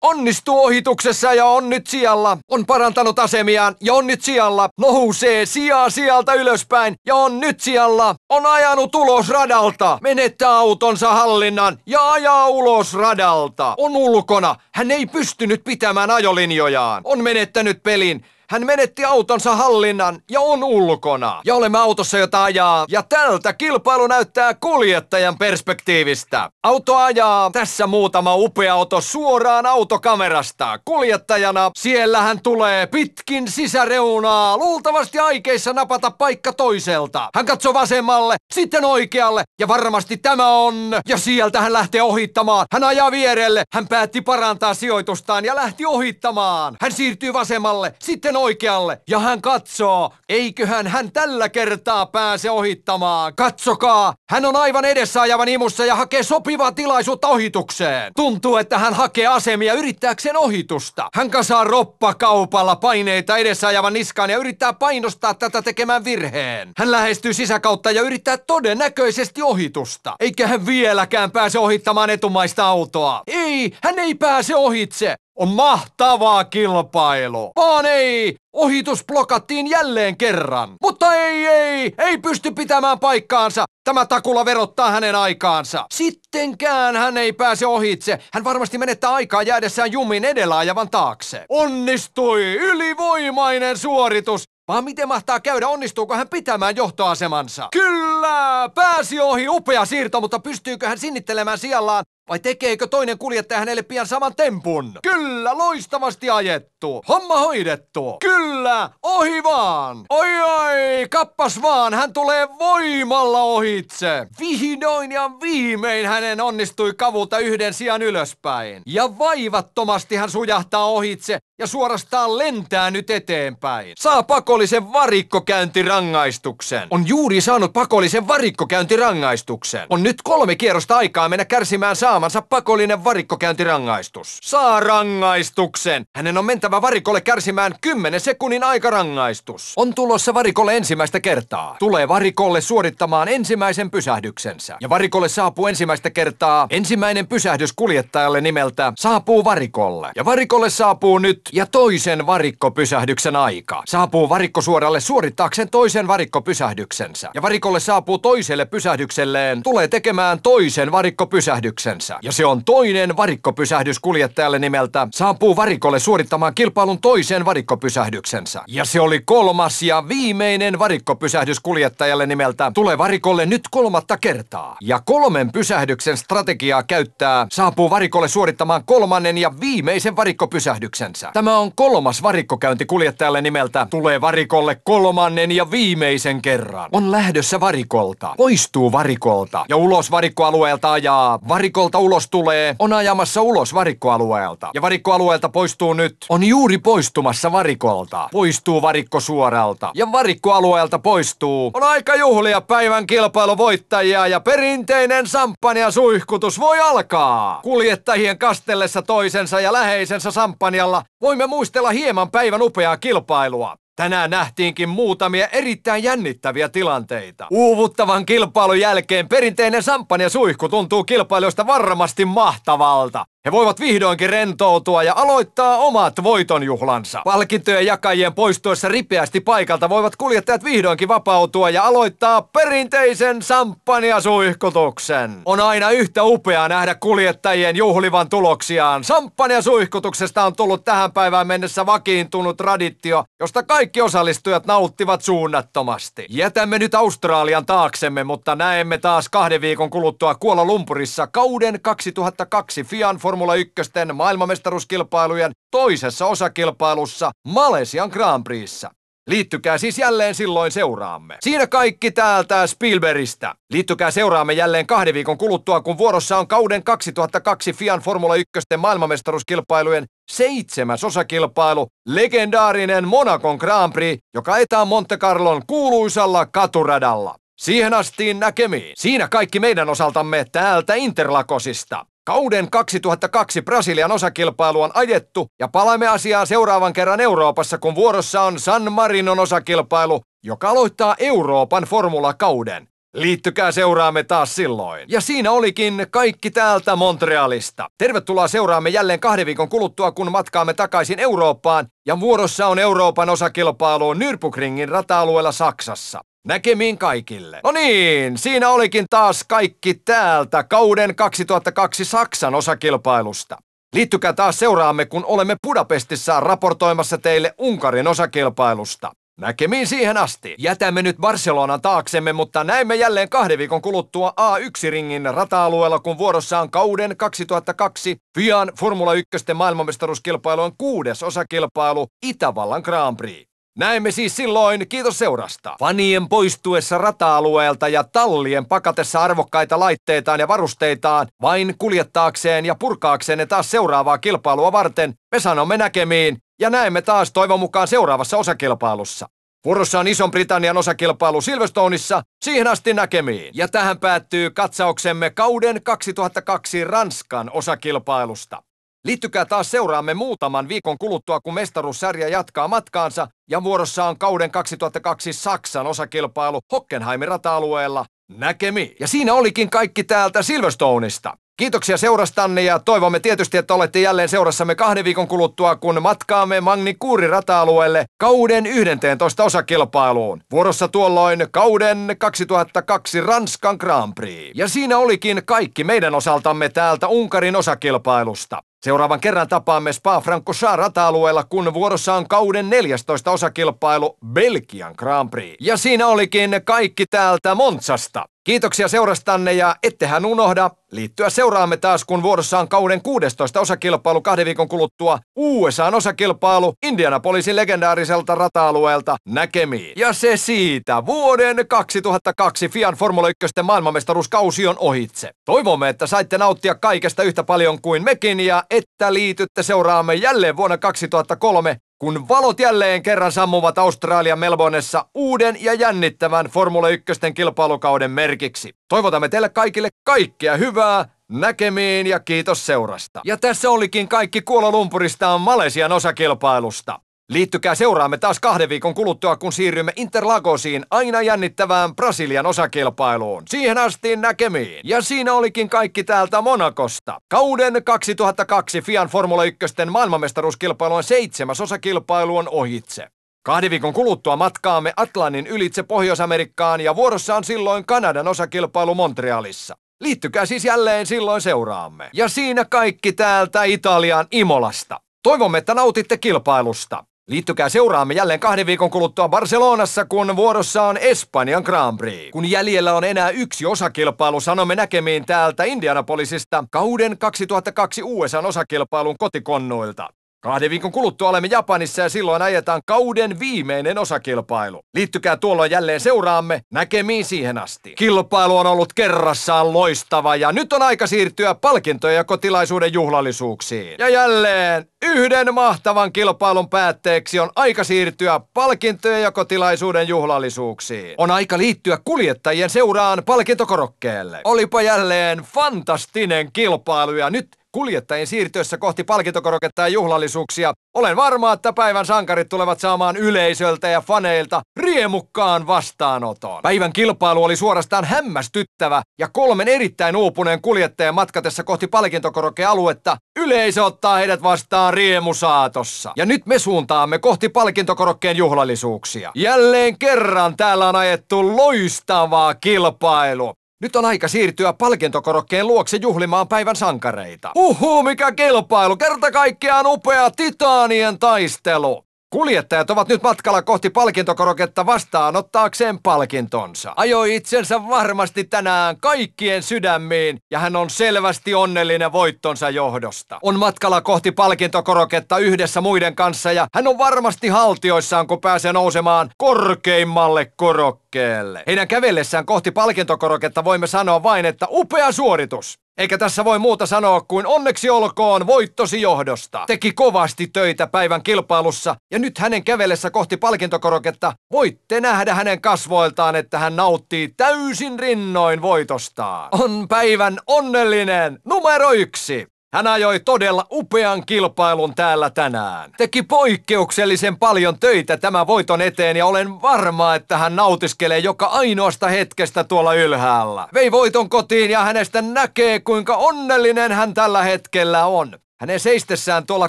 Onnistuu ohituksessa ja on nyt sijalla. On parantanut asemiaan ja on nyt siellä. Nohusee sijaa sieltä ylöspäin ja on nyt sijalla. On ajanut ulos radalta. Menettää autonsa hallinnan ja ajaa ulos radalta. On ulkona. Hän ei pystynyt pitämään ajolinjojaan. On menettänyt pelin. Hän menetti autonsa hallinnan ja on ulkona. Ja olemme autossa, jota ajaa. Ja tältä kilpailu näyttää kuljettajan perspektiivistä. Auto ajaa. Tässä muutama upea auto suoraan autokamerasta. Kuljettajana siellä hän tulee pitkin sisäreunaa. Luultavasti aikeissa napata paikka toiselta. Hän katsoo vasemmalle, sitten oikealle. Ja varmasti tämä on. Ja sieltä hän lähtee ohittamaan. Hän ajaa vierelle. Hän päätti parantaa sijoitustaan ja lähti ohittamaan. Hän siirtyy vasemmalle, sitten sitten oikealle ja hän katsoo. Eiköhän hän tällä kertaa pääse ohittamaan. Katsokaa! Hän on aivan edessä ajavan imussa ja hakee sopivaa tilaisuutta ohitukseen. Tuntuu, että hän hakee asemia yrittääkseen ohitusta. Hän kasaa roppakaupalla paineita edessä ajavan niskaan ja yrittää painostaa tätä tekemään virheen. Hän lähestyy sisäkautta ja yrittää todennäköisesti ohitusta. Eikä hän vieläkään pääse ohittamaan etumaista autoa. Ei, hän ei pääse ohitse. On mahtavaa kilpailu. Vaan ei, ohitus blokattiin jälleen kerran. Mutta ei, ei, ei pysty pitämään paikkaansa. Tämä takula verottaa hänen aikaansa. Sittenkään hän ei pääse ohitse. Hän varmasti menettää aikaa jäädessään jumin edellä ajavan taakse. Onnistui, ylivoimainen suoritus. Vaan miten mahtaa käydä, onnistuuko hän pitämään johtoasemansa? Kyllä, pää! Pasi ohi upea siirto, mutta pystyykö hän sinnittelemään sijallaan vai tekeekö toinen kuljettaja hänelle pian saman tempun? Kyllä, loistavasti ajettu. Homma hoidettu. Kyllä, ohi vaan. Oi oi, kappas vaan, hän tulee voimalla ohitse. Vihdoin ja viimein hänen onnistui kavuta yhden sijan ylöspäin. Ja vaivattomasti hän sujahtaa ohitse ja suorastaan lentää nyt eteenpäin. Saa pakollisen varikkokäyntirangaistuksen. On juuri saanut pakollisen varikkokäynti varikkokäyntirangaistuksen. On nyt kolme kierrosta aikaa mennä kärsimään saamansa pakollinen varikkokäyntirangaistus. Saa rangaistuksen! Hänen on mentävä varikolle kärsimään 10 sekunnin aikarangaistus. On tulossa varikolle ensimmäistä kertaa. Tulee varikolle suorittamaan ensimmäisen pysähdyksensä. Ja varikolle saapuu ensimmäistä kertaa ensimmäinen pysähdys kuljettajalle nimeltä saapuu varikolle. Ja varikolle saapuu nyt ja toisen varikkopysähdyksen aika. Saapuu varikkosuoralle suorittaakseen toisen varikkopysähdyksensä. Ja varikolle saapuu toiselle pysähdykselleen tulee tekemään toisen varikkopysähdyksensä. Ja se on toinen varikkopysähdys kuljettajalle nimeltä saapuu varikolle suorittamaan kilpailun toisen varikkopysähdyksensä. Ja se oli kolmas ja viimeinen varikkopysähdys kuljettajalle nimeltä tulee varikolle nyt kolmatta kertaa. Ja kolmen pysähdyksen strategiaa käyttää saapuu varikolle suorittamaan kolmannen ja viimeisen varikkopysähdyksensä. Tämä on kolmas varikkokäynti kuljettajalle nimeltä tulee varikolle kolmannen ja viimeisen kerran. On lähdössä varikolta. Pois poistuu varikolta ja ulos varikkoalueelta ajaa. Varikolta ulos tulee, on ajamassa ulos varikkoalueelta. Ja varikkoalueelta poistuu nyt, on juuri poistumassa varikolta. Poistuu varikko suoralta ja varikkoalueelta poistuu. On aika juhlia päivän kilpailuvoittajia ja perinteinen samppania suihkutus voi alkaa. Kuljettajien kastellessa toisensa ja läheisensä samppanialla voimme muistella hieman päivän upeaa kilpailua. Tänään nähtiinkin muutamia erittäin jännittäviä tilanteita. Uuvuttavan kilpailun jälkeen perinteinen samppan ja suihku tuntuu kilpailusta varmasti mahtavalta. He voivat vihdoinkin rentoutua ja aloittaa omat voitonjuhlansa. Palkintojen jakajien poistuessa ripeästi paikalta voivat kuljettajat vihdoinkin vapautua ja aloittaa perinteisen samppaniasuihkutuksen. On aina yhtä upeaa nähdä kuljettajien juhlivan tuloksiaan. Samppaniasuihkutuksesta on tullut tähän päivään mennessä vakiintunut traditio, josta kaikki osallistujat nauttivat suunnattomasti. Jätämme nyt Australian taaksemme, mutta näemme taas kahden viikon kuluttua Kuola Lumpurissa kauden 2002 Fian for Formula 1 maailmanmestaruuskilpailujen toisessa osakilpailussa Malesian Grand Prixssä. Liittykää siis jälleen silloin seuraamme. Siinä kaikki täältä Spielbergistä. Liittykää seuraamme jälleen kahden viikon kuluttua, kun vuorossa on kauden 2002 Fian Formula 1 maailmanmestaruuskilpailujen seitsemäs osakilpailu, legendaarinen Monacon Grand Prix, joka etää Monte Carlon kuuluisalla katuradalla. Siihen asti näkemiin. Siinä kaikki meidän osaltamme täältä Interlakosista. Kauden 2002 Brasilian osakilpailu on ajettu ja palaamme asiaan seuraavan kerran Euroopassa, kun vuorossa on San Marinon osakilpailu, joka aloittaa Euroopan formulakauden. Liittykää seuraamme taas silloin. Ja siinä olikin kaikki täältä Montrealista. Tervetuloa seuraamme jälleen kahden viikon kuluttua, kun matkaamme takaisin Eurooppaan. Ja vuorossa on Euroopan osakilpailu Nürburgringin rata-alueella Saksassa. Näkemiin kaikille. No niin, siinä olikin taas kaikki täältä kauden 2002 Saksan osakilpailusta. Liittykää taas seuraamme, kun olemme Budapestissa raportoimassa teille Unkarin osakilpailusta. Näkemiin siihen asti. Jätämme nyt Barcelonan taaksemme, mutta näemme jälleen kahden viikon kuluttua A1-ringin rata-alueella, kun vuorossa on kauden 2002 Fian Formula 1 maailmanmestaruuskilpailun kuudes osakilpailu Itävallan Grand Prix. Näemme siis silloin, kiitos seurasta. Fanien poistuessa rata-alueelta ja tallien pakatessa arvokkaita laitteitaan ja varusteitaan vain kuljettaakseen ja purkaakseen ne taas seuraavaa kilpailua varten, me sanomme näkemiin ja näemme taas toivon mukaan seuraavassa osakilpailussa. Vuorossa on Ison-Britannian osakilpailu Silverstoneissa, siihen asti näkemiin. Ja tähän päättyy katsauksemme kauden 2002 Ranskan osakilpailusta. Liittykää taas seuraamme muutaman viikon kuluttua, kun mestaruussarja jatkaa matkaansa ja vuorossa on kauden 2002 Saksan osakilpailu Hockenheimin rata-alueella. Näkemi! Ja siinä olikin kaikki täältä Silverstoneista. Kiitoksia seurastanne ja toivomme tietysti, että olette jälleen seurassamme kahden viikon kuluttua, kun matkaamme Kuuri rata-alueelle kauden 11 osakilpailuun. Vuorossa tuolloin kauden 2002 Ranskan Grand Prix. Ja siinä olikin kaikki meidän osaltamme täältä Unkarin osakilpailusta. Seuraavan kerran tapaamme spa franco rata-alueella, kun vuorossa on kauden 14 osakilpailu Belgian Grand Prix. Ja siinä olikin kaikki täältä Monsasta. Kiitoksia seurastanne ja ettehän unohda liittyä seuraamme taas, kun vuorossa on kauden 16 osakilpailu kahden viikon kuluttua USAn osakilpailu Indianapolisin legendaariselta rata-alueelta näkemiin. Ja se siitä vuoden 2002 Fian Formula 1 maailmanmestaruuskausi on ohitse. Toivomme, että saitte nauttia kaikesta yhtä paljon kuin mekin ja että liitytte seuraamme jälleen vuonna 2003 kun valot jälleen kerran sammuvat Australian Melbourneessa uuden ja jännittävän Formula 1 kilpailukauden merkiksi. Toivotamme teille kaikille kaikkea hyvää, näkemiin ja kiitos seurasta. Ja tässä olikin kaikki Kuola Lumpuristaan Malesian osakilpailusta. Liittykää seuraamme taas kahden viikon kuluttua, kun siirrymme Interlagosiin aina jännittävään Brasilian osakilpailuun. Siihen asti näkemiin. Ja siinä olikin kaikki täältä Monakosta. Kauden 2002 Fian Formula 1 maailmanmestaruuskilpailun seitsemäs osakilpailu on ohitse. Kahden viikon kuluttua matkaamme Atlantin ylitse Pohjois-Amerikkaan ja vuorossa on silloin Kanadan osakilpailu Montrealissa. Liittykää siis jälleen silloin seuraamme. Ja siinä kaikki täältä Italian Imolasta. Toivomme, että nautitte kilpailusta. Liittykää seuraamme jälleen kahden viikon kuluttua Barcelonassa, kun vuorossa on Espanjan Grand Prix. Kun jäljellä on enää yksi osakilpailu, sanomme näkemiin täältä Indianapolisista kauden 2002 USA osakilpailun kotikonnoilta. Kahden viikon kuluttua olemme Japanissa ja silloin ajetaan kauden viimeinen osakilpailu. Liittykää tuolloin jälleen seuraamme näkemiin siihen asti. Kilpailu on ollut kerrassaan loistava ja nyt on aika siirtyä palkintojen ja kotilaisuuden juhlallisuuksiin. Ja jälleen yhden mahtavan kilpailun päätteeksi on aika siirtyä palkintojen ja kotilaisuuden juhlallisuuksiin. On aika liittyä kuljettajien seuraan palkintokorokkeelle. Olipa jälleen fantastinen kilpailu ja nyt Kuljettajien siirtyessä kohti palkintokoroketta ja juhlallisuuksia olen varma, että päivän sankarit tulevat saamaan yleisöltä ja faneilta riemukkaan vastaanoton. Päivän kilpailu oli suorastaan hämmästyttävä ja kolmen erittäin uupuneen kuljettajan matkatessa kohti palkintokorokealuetta yleisö ottaa heidät vastaan riemusaatossa. Ja nyt me suuntaamme kohti palkintokorokkeen juhlallisuuksia. Jälleen kerran täällä on ajettu loistavaa kilpailu. Nyt on aika siirtyä palkintokorokkeen luokse juhlimaan päivän sankareita. Uhu, mikä kilpailu! Kerta kaikkiaan upea titaanien taistelu! Kuljettajat ovat nyt matkalla kohti palkintokoroketta vastaanottaakseen palkintonsa. Ajoi itsensä varmasti tänään kaikkien sydämiin ja hän on selvästi onnellinen voittonsa johdosta. On matkalla kohti palkintokoroketta yhdessä muiden kanssa ja hän on varmasti haltioissaan, kun pääsee nousemaan korkeimmalle korokkeelle. Heidän kävellessään kohti palkintokoroketta voimme sanoa vain, että upea suoritus! Eikä tässä voi muuta sanoa kuin onneksi olkoon voittosi johdosta. Teki kovasti töitä päivän kilpailussa ja nyt hänen kävellessä kohti palkintokoroketta voitte nähdä hänen kasvoiltaan, että hän nauttii täysin rinnoin voitostaan. On päivän onnellinen numero yksi. Hän ajoi todella upean kilpailun täällä tänään. Teki poikkeuksellisen paljon töitä tämän voiton eteen ja olen varma, että hän nautiskelee joka ainoasta hetkestä tuolla ylhäällä. Vei voiton kotiin ja hänestä näkee, kuinka onnellinen hän tällä hetkellä on. Hänen seistessään tuolla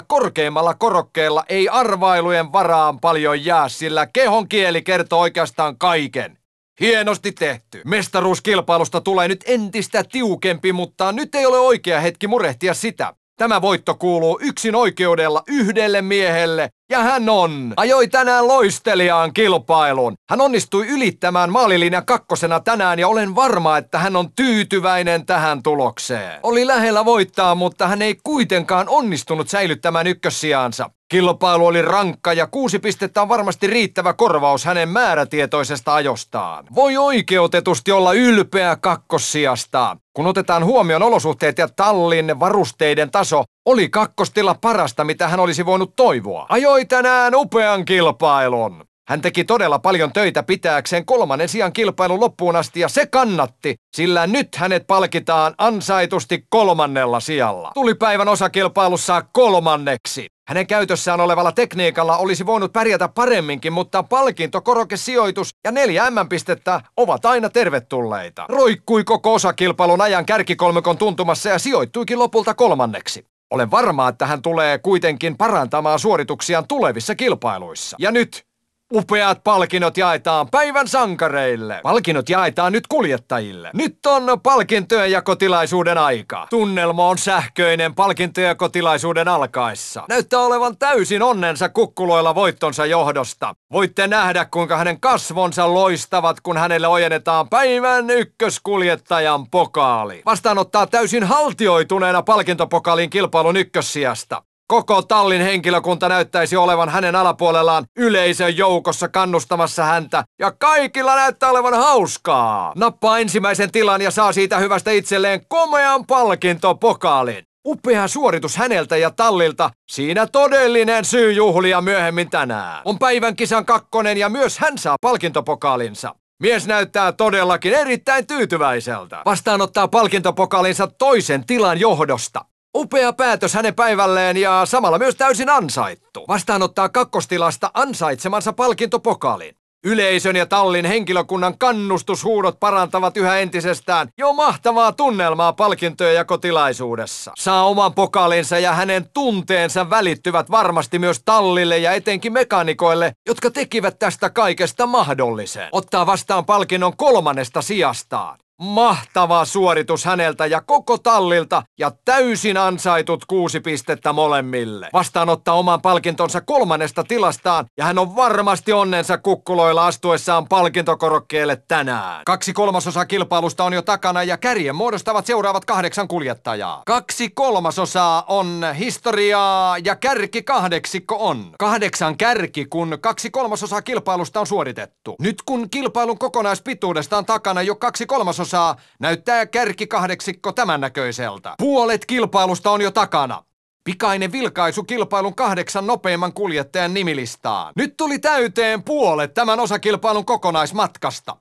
korkeimmalla korokkeella ei arvailujen varaan paljon jää, sillä kehon kieli kertoo oikeastaan kaiken. Hienosti tehty. Mestaruuskilpailusta tulee nyt entistä tiukempi, mutta nyt ei ole oikea hetki murehtia sitä. Tämä voitto kuuluu yksin oikeudella yhdelle miehelle, ja hän on. Ajoi tänään loistelijaan kilpailun. Hän onnistui ylittämään maalilinjan kakkosena tänään ja olen varma, että hän on tyytyväinen tähän tulokseen. Oli lähellä voittaa, mutta hän ei kuitenkaan onnistunut säilyttämään ykkössijaansa. Kilpailu oli rankka ja kuusi pistettä on varmasti riittävä korvaus hänen määrätietoisesta ajostaan. Voi oikeutetusti olla ylpeä kakkossijasta. Kun otetaan huomioon olosuhteet ja tallin varusteiden taso, oli kakkostila parasta, mitä hän olisi voinut toivoa. Ajoi tänään upean kilpailun. Hän teki todella paljon töitä pitääkseen kolmannen sijan kilpailun loppuun asti ja se kannatti, sillä nyt hänet palkitaan ansaitusti kolmannella sijalla. Tuli päivän osakilpailussa kolmanneksi. Hänen käytössään olevalla tekniikalla olisi voinut pärjätä paremminkin, mutta palkinto, sijoitus ja neljä M-pistettä ovat aina tervetulleita. Roikkui koko osakilpailun ajan kärkikolmikon tuntumassa ja sijoittuikin lopulta kolmanneksi. Olen varma, että hän tulee kuitenkin parantamaan suorituksiaan tulevissa kilpailuissa. Ja nyt Upeat palkinnot jaetaan päivän sankareille. Palkinnot jaetaan nyt kuljettajille. Nyt on palkintojen jakotilaisuuden aika. Tunnelma on sähköinen palkintojen jakotilaisuuden alkaessa. Näyttää olevan täysin onnensa kukkuloilla voittonsa johdosta. Voitte nähdä, kuinka hänen kasvonsa loistavat, kun hänelle ojennetaan päivän ykköskuljettajan pokaali. Vastaanottaa täysin haltioituneena palkintopokaalin kilpailun ykkössijasta. Koko tallin henkilökunta näyttäisi olevan hänen alapuolellaan yleisön joukossa kannustamassa häntä, ja kaikilla näyttää olevan hauskaa. Nappaa ensimmäisen tilan ja saa siitä hyvästä itselleen komean palkintopokaalin. Upea suoritus häneltä ja tallilta. Siinä todellinen syy juhlia myöhemmin tänään. On päivän kisan kakkonen ja myös hän saa palkintopokaalinsa. Mies näyttää todellakin erittäin tyytyväiseltä. Vastaanottaa palkintopokaalinsa toisen tilan johdosta. Upea päätös hänen päivälleen ja samalla myös täysin ansaittu. Vastaanottaa kakkostilasta ansaitsemansa palkintopokaalin. Yleisön ja tallin henkilökunnan kannustushuudot parantavat yhä entisestään jo mahtavaa tunnelmaa palkintojen jakotilaisuudessa. Saa oman pokalinsa ja hänen tunteensa välittyvät varmasti myös tallille ja etenkin mekanikoille, jotka tekivät tästä kaikesta mahdollisen. Ottaa vastaan palkinnon kolmannesta sijastaan. Mahtava suoritus häneltä ja koko tallilta ja täysin ansaitut kuusi pistettä molemmille. Vastaanottaa oman palkintonsa kolmannesta tilastaan ja hän on varmasti onnensa kukkuloilla astuessaan palkintokorokkeelle tänään. Kaksi kolmasosaa kilpailusta on jo takana ja kärjen muodostavat seuraavat kahdeksan kuljettajaa. Kaksi kolmasosaa on historiaa ja kärki kahdeksikko on. Kahdeksan kärki, kun kaksi kolmasosaa kilpailusta on suoritettu. Nyt kun kilpailun kokonaispituudesta on takana jo kaksi kolmasosaa kolmasosaa, näyttää kärkikahdeksikko tämän näköiseltä. Puolet kilpailusta on jo takana. Pikainen vilkaisu kilpailun kahdeksan nopeimman kuljettajan nimilistaan. Nyt tuli täyteen puolet tämän osakilpailun kokonaismatkasta.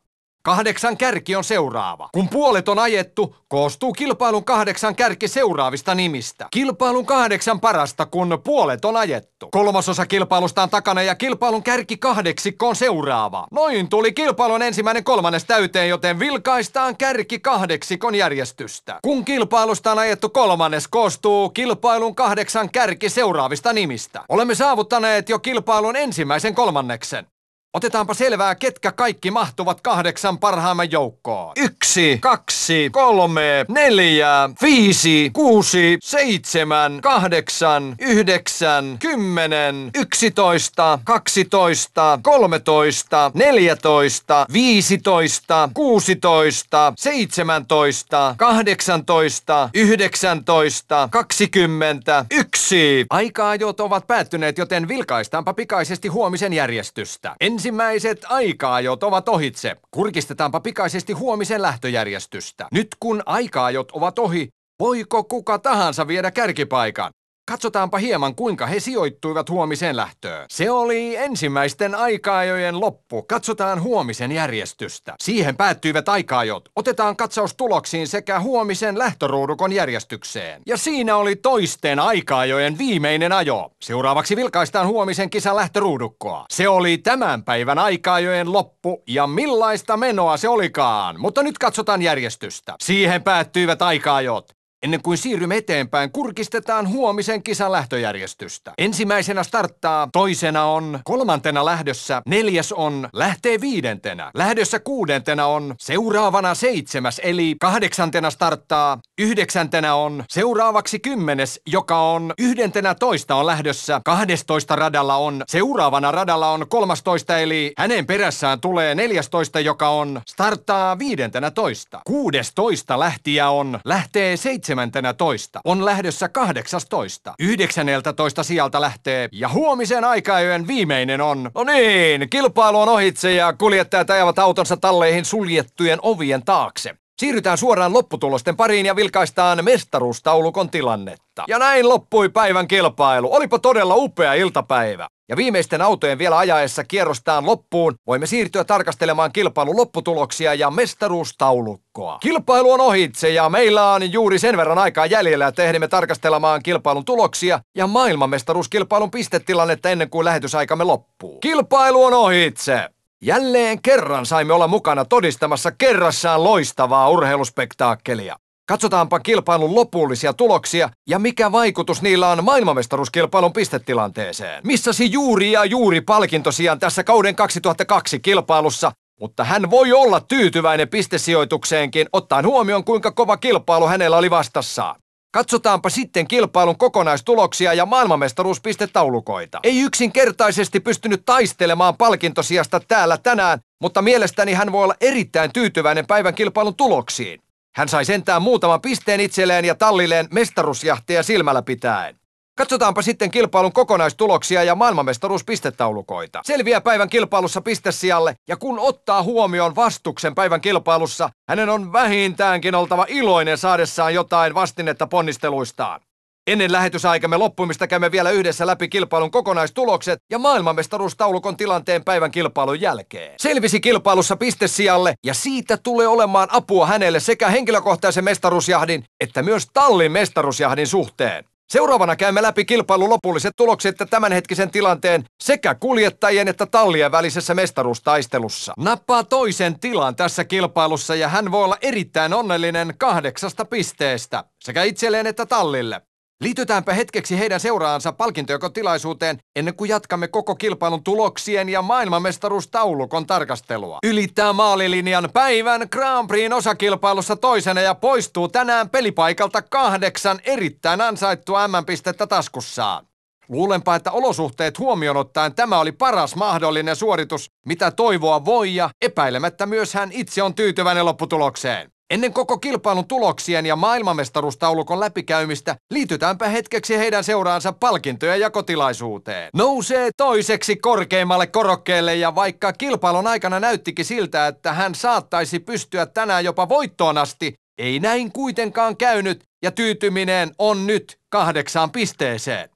Kahdeksan kärki on seuraava. Kun puolet on ajettu, koostuu kilpailun kahdeksan kärki seuraavista nimistä. Kilpailun kahdeksan parasta, kun puolet on ajettu. Kolmasosa kilpailusta on takana ja kilpailun kärki kahdeksikko on seuraava. Noin tuli kilpailun ensimmäinen kolmannes täyteen, joten vilkaistaan kärki kahdeksikon järjestystä. Kun kilpailusta on ajettu kolmannes, koostuu kilpailun kahdeksan kärki seuraavista nimistä. Olemme saavuttaneet jo kilpailun ensimmäisen kolmanneksen. Otetaanpa selvää, ketkä kaikki mahtuvat kahdeksan parhaimman joukkoon. Yksi, kaksi, kolme, neljä, viisi, kuusi, seitsemän, kahdeksan, yhdeksän, kymmenen, yksitoista, kaksitoista, kolmetoista, neljätoista, viisitoista, kuusitoista, seitsemäntoista, kahdeksantoista, yhdeksäntoista, kaksikymmentä, yksi. Aikaajot ovat päättyneet, joten vilkaistaanpa pikaisesti huomisen järjestystä. Ensi Ensimmäiset aikaajot ovat ohitse. Kurkistetaanpa pikaisesti huomisen lähtöjärjestystä. Nyt kun aikaajot ovat ohi, voiko kuka tahansa viedä kärkipaikan? Katsotaanpa hieman, kuinka he sijoittuivat huomiseen lähtöön. Se oli ensimmäisten aikaajojen loppu. Katsotaan huomisen järjestystä. Siihen päättyivät aikaajot. Otetaan katsaus tuloksiin sekä huomisen lähtöruudukon järjestykseen. Ja siinä oli toisten aikaajojen viimeinen ajo. Seuraavaksi vilkaistaan huomisen kisan lähtöruudukkoa. Se oli tämän päivän aikaajojen loppu ja millaista menoa se olikaan. Mutta nyt katsotaan järjestystä. Siihen päättyivät aikaajot. Ennen kuin siirrymme eteenpäin, kurkistetaan huomisen kisan lähtöjärjestystä. Ensimmäisenä starttaa, toisena on, kolmantena lähdössä, neljäs on, lähtee viidentenä. Lähdössä kuudentena on, seuraavana seitsemäs, eli kahdeksantena starttaa, yhdeksäntenä on, seuraavaksi kymmenes, joka on, yhdentenä toista on lähdössä, kahdestoista radalla on, seuraavana radalla on kolmastoista, eli hänen perässään tulee neljästoista, joka on, starttaa viidentenä toista. Kuudestoista lähtiä on, lähtee seitsemäs. 17. On lähdössä 18. 19 sieltä lähtee ja huomisen aikajojen viimeinen on. No niin, kilpailu on ohitse ja kuljettajat ajavat autonsa talleihin suljettujen ovien taakse. Siirrytään suoraan lopputulosten pariin ja vilkaistaan mestaruustaulukon tilannetta. Ja näin loppui päivän kilpailu. Olipa todella upea iltapäivä. Ja viimeisten autojen vielä ajaessa kierrostaan loppuun voimme siirtyä tarkastelemaan kilpailun lopputuloksia ja mestaruustaulukkoa. Kilpailu on ohitse ja meillä on juuri sen verran aikaa jäljellä, että ehdimme tarkastelemaan kilpailun tuloksia ja maailmanmestaruuskilpailun pistetilannetta ennen kuin lähetysaikamme loppuu. Kilpailu on ohitse! Jälleen kerran saimme olla mukana todistamassa kerrassaan loistavaa urheiluspektaakkelia. Katsotaanpa kilpailun lopullisia tuloksia ja mikä vaikutus niillä on maailmanmestaruuskilpailun pistetilanteeseen. Missasi juuri ja juuri palkintosijan tässä kauden 2002 kilpailussa, mutta hän voi olla tyytyväinen pistesijoitukseenkin, ottaen huomioon kuinka kova kilpailu hänellä oli vastassaan. Katsotaanpa sitten kilpailun kokonaistuloksia ja maailmanmestaruuspistetaulukoita. Ei yksinkertaisesti pystynyt taistelemaan palkintosijasta täällä tänään, mutta mielestäni hän voi olla erittäin tyytyväinen päivän kilpailun tuloksiin. Hän sai sentään muutaman pisteen itselleen ja tallilleen mestaruusjahtia silmällä pitäen. Katsotaanpa sitten kilpailun kokonaistuloksia ja maailmanmestaruuspistetaulukoita. Selviää päivän kilpailussa pistesijalle ja kun ottaa huomioon vastuksen päivän kilpailussa, hänen on vähintäänkin oltava iloinen saadessaan jotain vastinetta ponnisteluistaan. Ennen lähetysaikamme loppumista käymme vielä yhdessä läpi kilpailun kokonaistulokset ja maailmanmestaruustaulukon tilanteen päivän kilpailun jälkeen. Selvisi kilpailussa pistesijalle ja siitä tulee olemaan apua hänelle sekä henkilökohtaisen mestaruusjahdin että myös tallin mestaruusjahdin suhteen. Seuraavana käymme läpi kilpailun lopulliset tulokset ja tämänhetkisen tilanteen sekä kuljettajien että tallien välisessä mestaruustaistelussa. Nappaa toisen tilan tässä kilpailussa ja hän voi olla erittäin onnellinen kahdeksasta pisteestä, sekä itselleen että tallille. Liitytäänpä hetkeksi heidän seuraansa palkintojakotilaisuuteen ennen kuin jatkamme koko kilpailun tuloksien ja maailmanmestaruustaulukon tarkastelua. Ylittää maalilinjan päivän Grand Prixin osakilpailussa toisena ja poistuu tänään pelipaikalta kahdeksan erittäin ansaittua M-pistettä taskussaan. Luulenpa, että olosuhteet huomioon ottaen tämä oli paras mahdollinen suoritus, mitä toivoa voi ja epäilemättä myös hän itse on tyytyväinen lopputulokseen. Ennen koko kilpailun tuloksien ja maailmanmestaruustaulukon läpikäymistä liitytäänpä hetkeksi heidän seuraansa palkintojen jakotilaisuuteen. Nousee toiseksi korkeimmalle korokkeelle ja vaikka kilpailun aikana näyttikin siltä, että hän saattaisi pystyä tänään jopa voittoon asti, ei näin kuitenkaan käynyt ja tyytyminen on nyt kahdeksaan pisteeseen.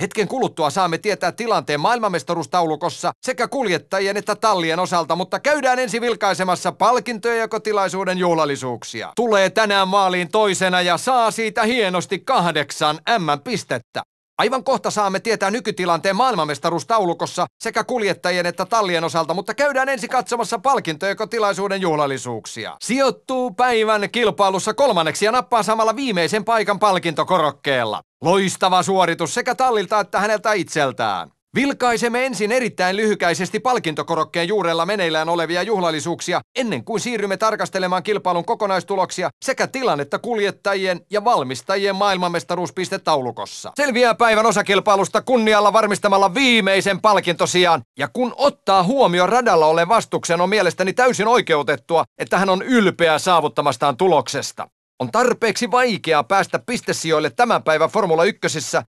Hetken kuluttua saamme tietää tilanteen maailmanmestaruustaulukossa sekä kuljettajien että tallien osalta, mutta käydään ensi vilkaisemassa palkintoja kotilaisuuden juhlallisuuksia. Tulee tänään maaliin toisena ja saa siitä hienosti kahdeksan M-pistettä. Aivan kohta saamme tietää nykytilanteen maailmanmestaruustaulukossa sekä kuljettajien että tallien osalta, mutta käydään ensi katsomassa tilaisuuden juhlallisuuksia. Sijoittuu päivän kilpailussa kolmanneksi ja nappaa samalla viimeisen paikan palkintokorokkeella. Loistava suoritus sekä tallilta että häneltä itseltään. Vilkaisemme ensin erittäin lyhykäisesti palkintokorokkeen juurella meneillään olevia juhlallisuuksia, ennen kuin siirrymme tarkastelemaan kilpailun kokonaistuloksia sekä tilannetta kuljettajien ja valmistajien maailmanmestaruuspistetaulukossa. Selviää päivän osakilpailusta kunnialla varmistamalla viimeisen palkintosijan, ja kun ottaa huomioon radalla ole vastuksen, on mielestäni täysin oikeutettua, että hän on ylpeä saavuttamastaan tuloksesta. On tarpeeksi vaikeaa päästä pistesijoille tämän päivän Formula 1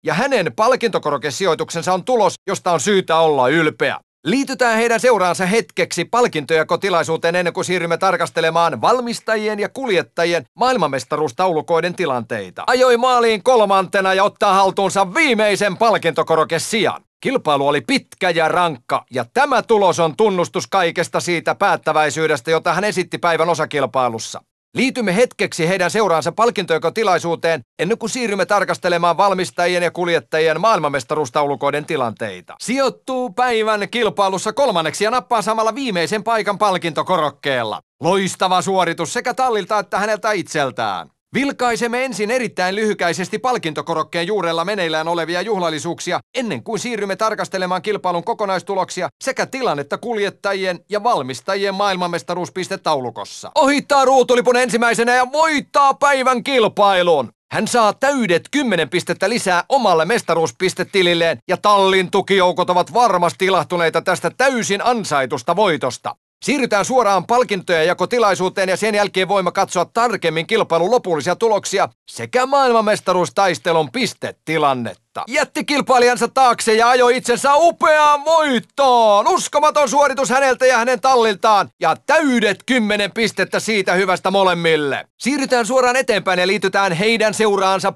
ja hänen palkintokorokesijoituksensa on tulos, josta on syytä olla ylpeä. Liitytään heidän seuraansa hetkeksi palkintojakotilaisuuteen ennen kuin siirrymme tarkastelemaan valmistajien ja kuljettajien maailmanmestaruustaulukoiden tilanteita. Ajoi maaliin kolmantena ja ottaa haltuunsa viimeisen palkintokorokesijan. Kilpailu oli pitkä ja rankka, ja tämä tulos on tunnustus kaikesta siitä päättäväisyydestä, jota hän esitti päivän osakilpailussa. Liitymme hetkeksi heidän seuraansa palkintojakotilaisuuteen ennen kuin siirrymme tarkastelemaan valmistajien ja kuljettajien maailmanmestaruustaulukoiden tilanteita. Sijoittuu päivän kilpailussa kolmanneksi ja nappaa samalla viimeisen paikan palkintokorokkeella. Loistava suoritus sekä tallilta että häneltä itseltään. Vilkaisemme ensin erittäin lyhykäisesti palkintokorokkeen juurella meneillään olevia juhlallisuuksia ennen kuin siirrymme tarkastelemaan kilpailun kokonaistuloksia sekä tilannetta kuljettajien ja valmistajien maailmanmestaruuspistetaulukossa. Ohittaa ruutulipun ensimmäisenä ja voittaa päivän kilpailun! Hän saa täydet 10 pistettä lisää omalle mestaruuspistetililleen ja tallin tukijoukot ovat varmasti ilahtuneita tästä täysin ansaitusta voitosta. Siirrytään suoraan palkintojen jakotilaisuuteen ja sen jälkeen voimme katsoa tarkemmin kilpailun lopullisia tuloksia sekä maailmanmestaruustaistelun pistetilannet voittaa. Jätti kilpailijansa taakse ja ajoi itsensä upeaan voittoon. Uskomaton suoritus häneltä ja hänen talliltaan. Ja täydet kymmenen pistettä siitä hyvästä molemmille. Siirrytään suoraan eteenpäin ja liitytään heidän seuraansa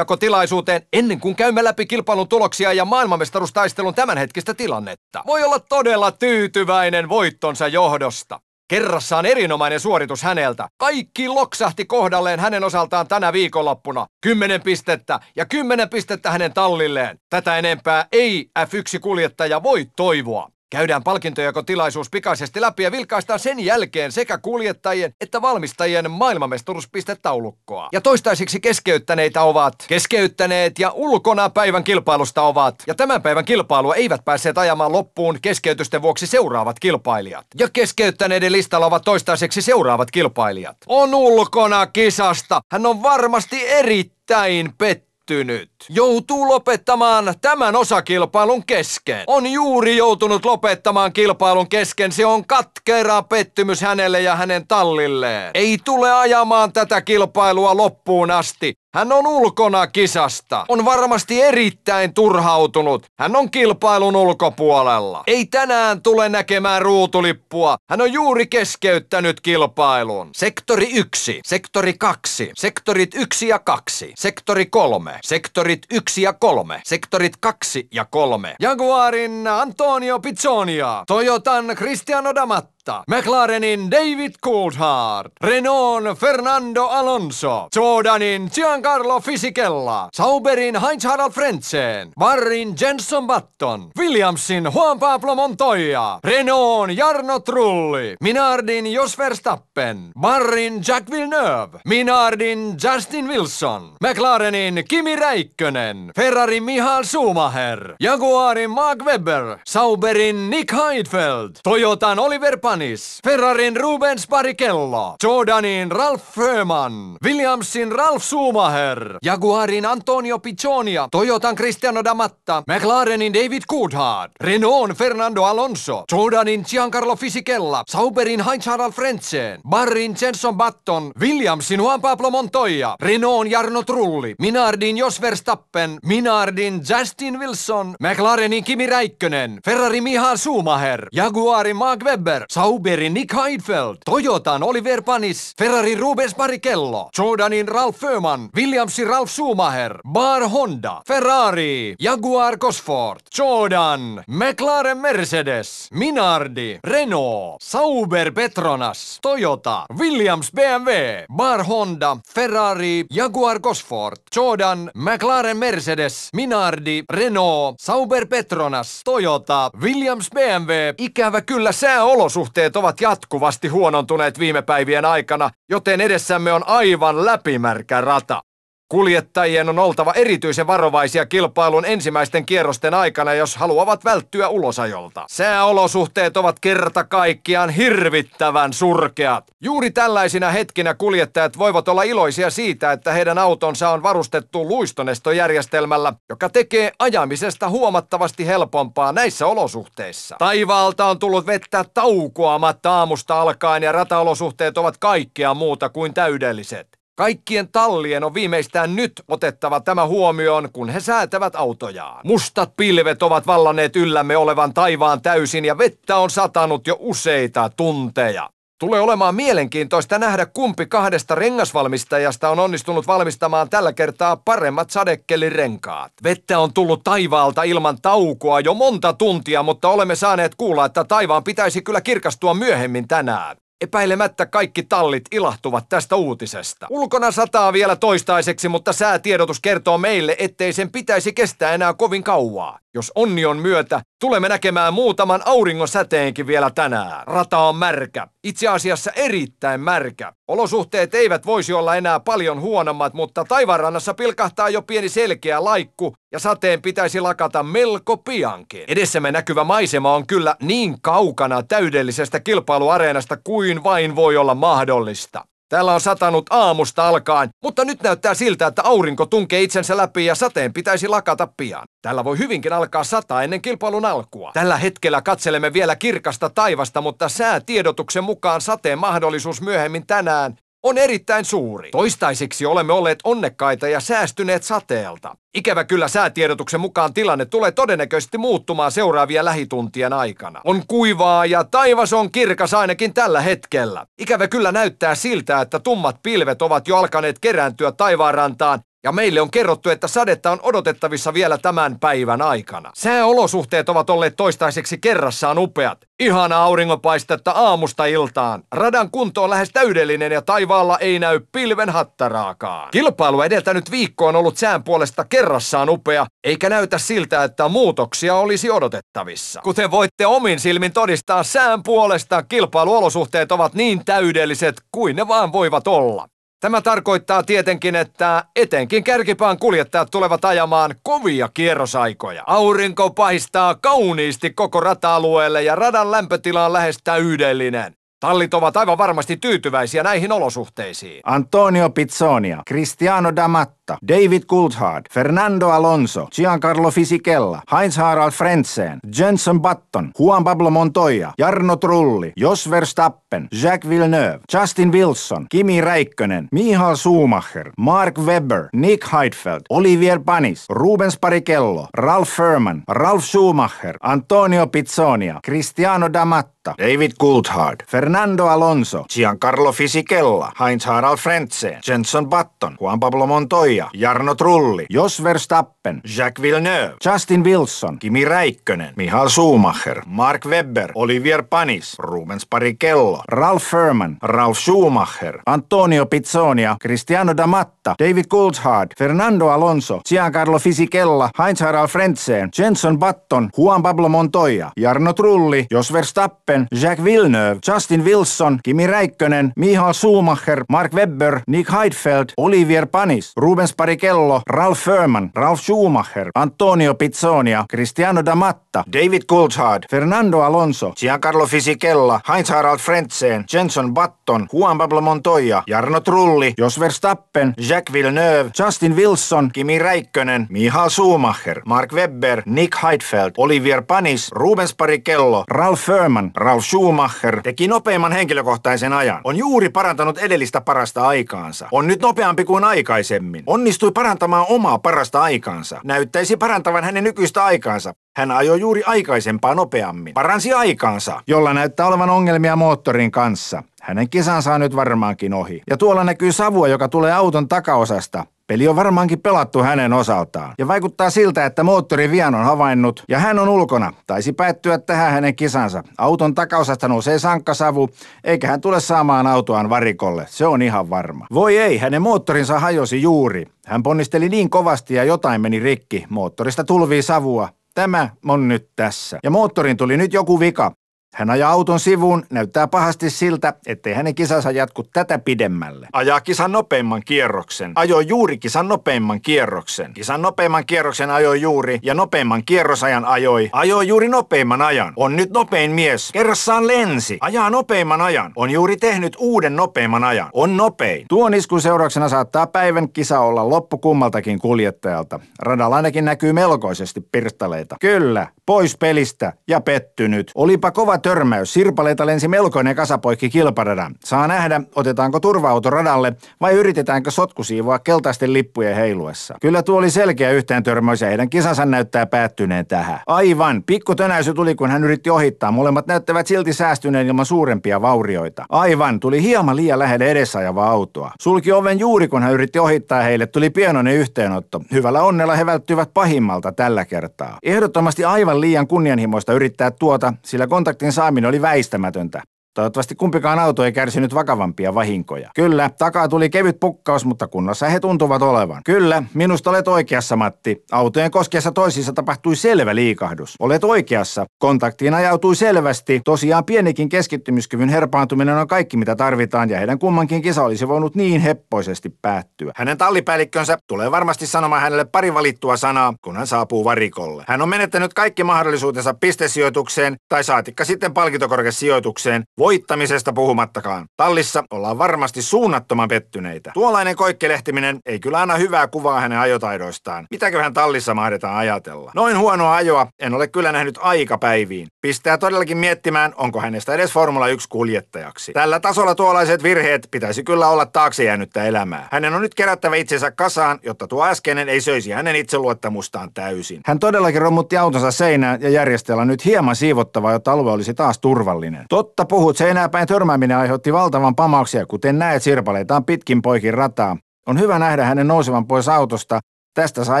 tilaisuuteen ennen kuin käymme läpi kilpailun tuloksia ja maailmanmestaruustaistelun tämänhetkistä tilannetta. Voi olla todella tyytyväinen voittonsa johdosta. Kerrassaan erinomainen suoritus häneltä. Kaikki loksahti kohdalleen hänen osaltaan tänä viikonloppuna. 10 pistettä ja 10 pistettä hänen tallilleen. Tätä enempää ei F1-kuljettaja voi toivoa. Käydään palkintojakotilaisuus pikaisesti läpi ja vilkaistaan sen jälkeen sekä kuljettajien että valmistajien maailmanmestaruuspistetaulukkoa. Ja toistaiseksi keskeyttäneitä ovat keskeyttäneet ja ulkona päivän kilpailusta ovat. Ja tämän päivän kilpailua eivät päässeet ajamaan loppuun keskeytysten vuoksi seuraavat kilpailijat. Ja keskeyttäneiden listalla ovat toistaiseksi seuraavat kilpailijat. On ulkona kisasta. Hän on varmasti erittäin pettynyt pettynyt. Joutuu lopettamaan tämän osakilpailun kesken. On juuri joutunut lopettamaan kilpailun kesken. Se on katkera pettymys hänelle ja hänen tallilleen. Ei tule ajamaan tätä kilpailua loppuun asti. Hän on ulkona kisasta. On varmasti erittäin turhautunut. Hän on kilpailun ulkopuolella. Ei tänään tule näkemään ruutulippua. Hän on juuri keskeyttänyt kilpailun. Sektori 1, sektori 2, sektorit 1 ja 2, sektori 3, sektorit 1 ja 3, sektorit 2 ja 3. Jaguarin Antonio Pizzonia, Toyotan Cristiano Damat McLarenin David Coulthard, Renaultin Fernando Alonso, Jordanin Giancarlo Fisichella, Sauberin Heinz-Harald Frentzen, Varrin Jenson Button, Williamsin Juan Pablo Montoya, Renaultin Jarno Trulli, Minardin Jos Verstappen, Varrin Jack Villeneuve, Minardin Justin Wilson, McLarenin Kimi Räikkönen, Ferrari Mihal Schumacher, Jaguarin Mark Webber, Sauberin Nick Heidfeld, Toyotan Oliver Pan Janis, Ferrarin Rubens Barrichello, Jordanin Ralf Föman, Williamsin Ralf Schumacher, Jaguarin Antonio Piccionia, Toyotan Cristiano Damatta, McLarenin David Coulthard, Renaultin Fernando Alonso, Jordanin Giancarlo Fisichella, Sauberin Heinz-Harald Frentzen, Barrin Jenson Button, Williamsin Juan Pablo Montoya, Renaultin Jarno Trulli, Minardin Jos Verstappen, Minardin Justin Wilson, McLarenin Kimi Räikkönen, Ferrari Mihal Schumacher, Jaguarin Mark Webber, Sauberin Nick Heidfeld, Toyotan Oliver Panis, Ferrari Rubens Barrichello, Jordanin Ralf Föhman, Williamsin Ralf Schumacher, Bar Honda, Ferrari, Jaguar Cosford, Jordan, McLaren Mercedes, Minardi, Renault, Sauber Petronas, Toyota, Williams BMW, Bar Honda, Ferrari, Jaguar Cosford, Jordan, McLaren Mercedes, Minardi, Renault, Sauber Petronas, Toyota, Williams BMW, ikävä kyllä sääolosuhteet olosuhteet ovat jatkuvasti huonontuneet viime päivien aikana, joten edessämme on aivan läpimärkä rata. Kuljettajien on oltava erityisen varovaisia kilpailun ensimmäisten kierrosten aikana, jos haluavat välttyä ulosajolta. Sääolosuhteet ovat kerta kaikkiaan hirvittävän surkeat. Juuri tällaisina hetkinä kuljettajat voivat olla iloisia siitä, että heidän autonsa on varustettu luistonestojärjestelmällä, joka tekee ajamisesta huomattavasti helpompaa näissä olosuhteissa. Taivaalta on tullut vettä taukoamatta aamusta alkaen ja rataolosuhteet ovat kaikkea muuta kuin täydelliset. Kaikkien tallien on viimeistään nyt otettava tämä huomioon, kun he säätävät autojaan. Mustat pilvet ovat vallanneet yllämme olevan taivaan täysin ja vettä on satanut jo useita tunteja. Tulee olemaan mielenkiintoista nähdä, kumpi kahdesta rengasvalmistajasta on onnistunut valmistamaan tällä kertaa paremmat sadekkelirenkaat. Vettä on tullut taivaalta ilman taukoa jo monta tuntia, mutta olemme saaneet kuulla, että taivaan pitäisi kyllä kirkastua myöhemmin tänään. Epäilemättä kaikki tallit ilahtuvat tästä uutisesta. Ulkona sataa vielä toistaiseksi, mutta säätiedotus kertoo meille, ettei sen pitäisi kestää enää kovin kauaa. Jos onni on myötä, Tulemme näkemään muutaman auringonsäteenkin vielä tänään. Rata on märkä. Itse asiassa erittäin märkä. Olosuhteet eivät voisi olla enää paljon huonommat, mutta taivaanrannassa pilkahtaa jo pieni selkeä laikku ja sateen pitäisi lakata melko piankin. Edessämme näkyvä maisema on kyllä niin kaukana täydellisestä kilpailuareenasta kuin vain voi olla mahdollista. Täällä on satanut aamusta alkaen, mutta nyt näyttää siltä, että aurinko tunkee itsensä läpi ja sateen pitäisi lakata pian. Tällä voi hyvinkin alkaa sataa ennen kilpailun alkua. Tällä hetkellä katselemme vielä kirkasta taivasta, mutta säätiedotuksen mukaan sateen mahdollisuus myöhemmin tänään on erittäin suuri. Toistaiseksi olemme olleet onnekkaita ja säästyneet sateelta. Ikävä kyllä säätiedotuksen mukaan tilanne tulee todennäköisesti muuttumaan seuraavia lähituntien aikana. On kuivaa ja taivas on kirkas ainakin tällä hetkellä. Ikävä kyllä näyttää siltä, että tummat pilvet ovat jo alkaneet kerääntyä taivaanrantaan ja meille on kerrottu, että sadetta on odotettavissa vielä tämän päivän aikana. Sääolosuhteet ovat olleet toistaiseksi kerrassaan upeat. Ihana auringonpaistetta aamusta iltaan. Radan kunto on lähes täydellinen ja taivaalla ei näy pilven hattaraakaan. Kilpailu edeltänyt viikko on ollut sään puolesta kerrassaan upea, eikä näytä siltä, että muutoksia olisi odotettavissa. Kuten voitte omin silmin todistaa, sään puolesta kilpailuolosuhteet ovat niin täydelliset kuin ne vaan voivat olla. Tämä tarkoittaa tietenkin, että etenkin kärkipaan kuljettajat tulevat ajamaan kovia kierrosaikoja. Aurinko paistaa kauniisti koko rata-alueelle ja radan lämpötila on lähes täydellinen. Tallit ovat aivan varmasti tyytyväisiä näihin olosuhteisiin. Antonio Pizzonia, Cristiano D'Amato. Motta, David Coulthard, Fernando Alonso, Giancarlo Fisichella, Heinz Harald Frentzen, Jenson Button, Juan Pablo Montoya, Jarno Trulli, Jos Verstappen, Jacques Villeneuve, Justin Wilson, Kimi Räikkönen, Michael Schumacher, Mark Webber, Nick Heidfeld, Olivier Panis, Rubens Parikello, Ralf Furman, Ralf Schumacher, Antonio Pizzonia, Cristiano Damatta, David Coulthard, Fernando Alonso, Giancarlo Fisichella, Heinz Harald Frentzen, Jenson Button, Juan Pablo Montoya, Jarno Trulli. Jos Verstappen Verstappen, Jacques Villeneuve, Justin Wilson, Kimi Räikkönen, Mihal Schumacher, Mark Webber, Olivier Panis, Rubens Parikello, Ralph Furman, Ralph Schumacher, Antonio Pizzonia, Cristiano Damatta, David Coulthard, Fernando Alonso, Giancarlo Fisichella, Heinz Harald Frentzen, Jenson Button, Juan Pablo Montoya, Jarno Trulli, Jos Verstappen, Jacques Villeneuve, Justin Wilson, Kimi Räikkönen, Mihal Schumacher, Mark Webber, Nick Heidfeld, Olivier Panis, Rubens Parikello, Ralph Furman, Ralph Schumacher, Schumacher, Antonio Pizzonia, Cristiano Damatta, David Coulthard, Fernando Alonso, Giancarlo Fisichella, Heinz Harald Frentzen, Jenson Button, Juan Pablo Montoya, Jarno Trulli, Jos Verstappen, Jack Villeneuve, Justin Wilson, Kimi Räikkönen, Michael Schumacher, Mark Webber, Nick Heidfeld, Olivier Panis, Rubens Parikello, Ralf Furman, Ralf Schumacher teki nopeimman henkilökohtaisen ajan. On juuri parantanut edellistä parasta aikaansa. On nyt nopeampi kuin aikaisemmin. Onnistui parantamaan omaa parasta aikaansa aikaansa. Näyttäisi parantavan hänen nykyistä aikaansa. Hän ajoi juuri aikaisempaa nopeammin. Paransi aikaansa, jolla näyttää olevan ongelmia moottorin kanssa. Hänen kisansa on nyt varmaankin ohi. Ja tuolla näkyy savua, joka tulee auton takaosasta. Peli on varmaankin pelattu hänen osaltaan. Ja vaikuttaa siltä, että moottori vian on havainnut ja hän on ulkona. Taisi päättyä tähän hänen kisansa. Auton takaosasta nousee sankkasavu, eikä hän tule saamaan autoaan varikolle. Se on ihan varma. Voi ei, hänen moottorinsa hajosi juuri. Hän ponnisteli niin kovasti ja jotain meni rikki. Moottorista tulvii savua. Tämä on nyt tässä. Ja moottorin tuli nyt joku vika. Hän ajaa auton sivuun, näyttää pahasti siltä, ettei hänen kisansa jatku tätä pidemmälle. Ajaa kisan nopeimman kierroksen. Ajo juuri kisan nopeimman kierroksen. Kisan nopeimman kierroksen ajoi juuri ja nopeimman kierrosajan ajoi. Ajoi juuri nopeimman ajan. On nyt nopein mies. Kerrassaan lensi. Ajaa nopeimman ajan. On juuri tehnyt uuden nopeimman ajan. On nopein. Tuon iskun seurauksena saattaa päivän kisa olla loppu kummaltakin kuljettajalta. Radalla ainakin näkyy melkoisesti pirstaleita. Kyllä, pois pelistä ja pettynyt. Olipa kovat törmäys. Sirpaleita lensi melkoinen kasapoikki kilparadan. Saa nähdä, otetaanko turva-auto radalle vai yritetäänkö sotkusiivoa keltaisten lippujen heiluessa. Kyllä tuo oli selkeä yhteen törmäys ja heidän kisansa näyttää päättyneen tähän. Aivan, pikku tönäisy tuli kun hän yritti ohittaa. Molemmat näyttävät silti säästyneen ilman suurempia vaurioita. Aivan, tuli hieman liian lähelle ajavaa autoa. Sulki oven juuri kun hän yritti ohittaa heille, tuli pienoinen yhteenotto. Hyvällä onnella he välttyivät pahimmalta tällä kertaa. Ehdottomasti aivan liian kunnianhimoista yrittää tuota, sillä kontaktin saaminen oli väistämätöntä. Toivottavasti kumpikaan auto ei kärsinyt vakavampia vahinkoja. Kyllä, takaa tuli kevyt pukkaus, mutta kunnossa he tuntuvat olevan. Kyllä, minusta olet oikeassa, Matti. Autojen koskeessa toisissa tapahtui selvä liikahdus. Olet oikeassa. Kontaktiin ajautui selvästi. Tosiaan pienikin keskittymiskyvyn herpaantuminen on kaikki, mitä tarvitaan, ja heidän kummankin kisa olisi voinut niin heppoisesti päättyä. Hänen tallipäällikkönsä tulee varmasti sanomaan hänelle pari valittua sanaa, kun hän saapuu varikolle. Hän on menettänyt kaikki mahdollisuutensa pistesijoitukseen tai saatikka sitten palkintokorkesijoitukseen. Voittamisesta puhumattakaan. Tallissa ollaan varmasti suunnattoman pettyneitä. Tuollainen koikkelehtiminen ei kyllä anna hyvää kuvaa hänen ajotaidoistaan. Mitäköhän tallissa mahdetaan ajatella? Noin huonoa ajoa en ole kyllä nähnyt aikapäiviin. Pistää todellakin miettimään, onko hänestä edes Formula 1-kuljettajaksi. Tällä tasolla tuollaiset virheet pitäisi kyllä olla taakse jäänyttä elämää. Hänen on nyt kerättävä itsensä kasaan, jotta tuo äskeinen ei söisi hänen itseluottamustaan täysin. Hän todellakin romutti autonsa seinään ja järjestellä nyt hieman siivottavaa, jotta alue olisi taas turvallinen. Totta puhut Joutse enääpäin törmääminen aiheutti valtavan pamauksia, kuten näet sirpaleitaan pitkin poikin rataa. On hyvä nähdä hänen nousevan pois autosta Tästä saa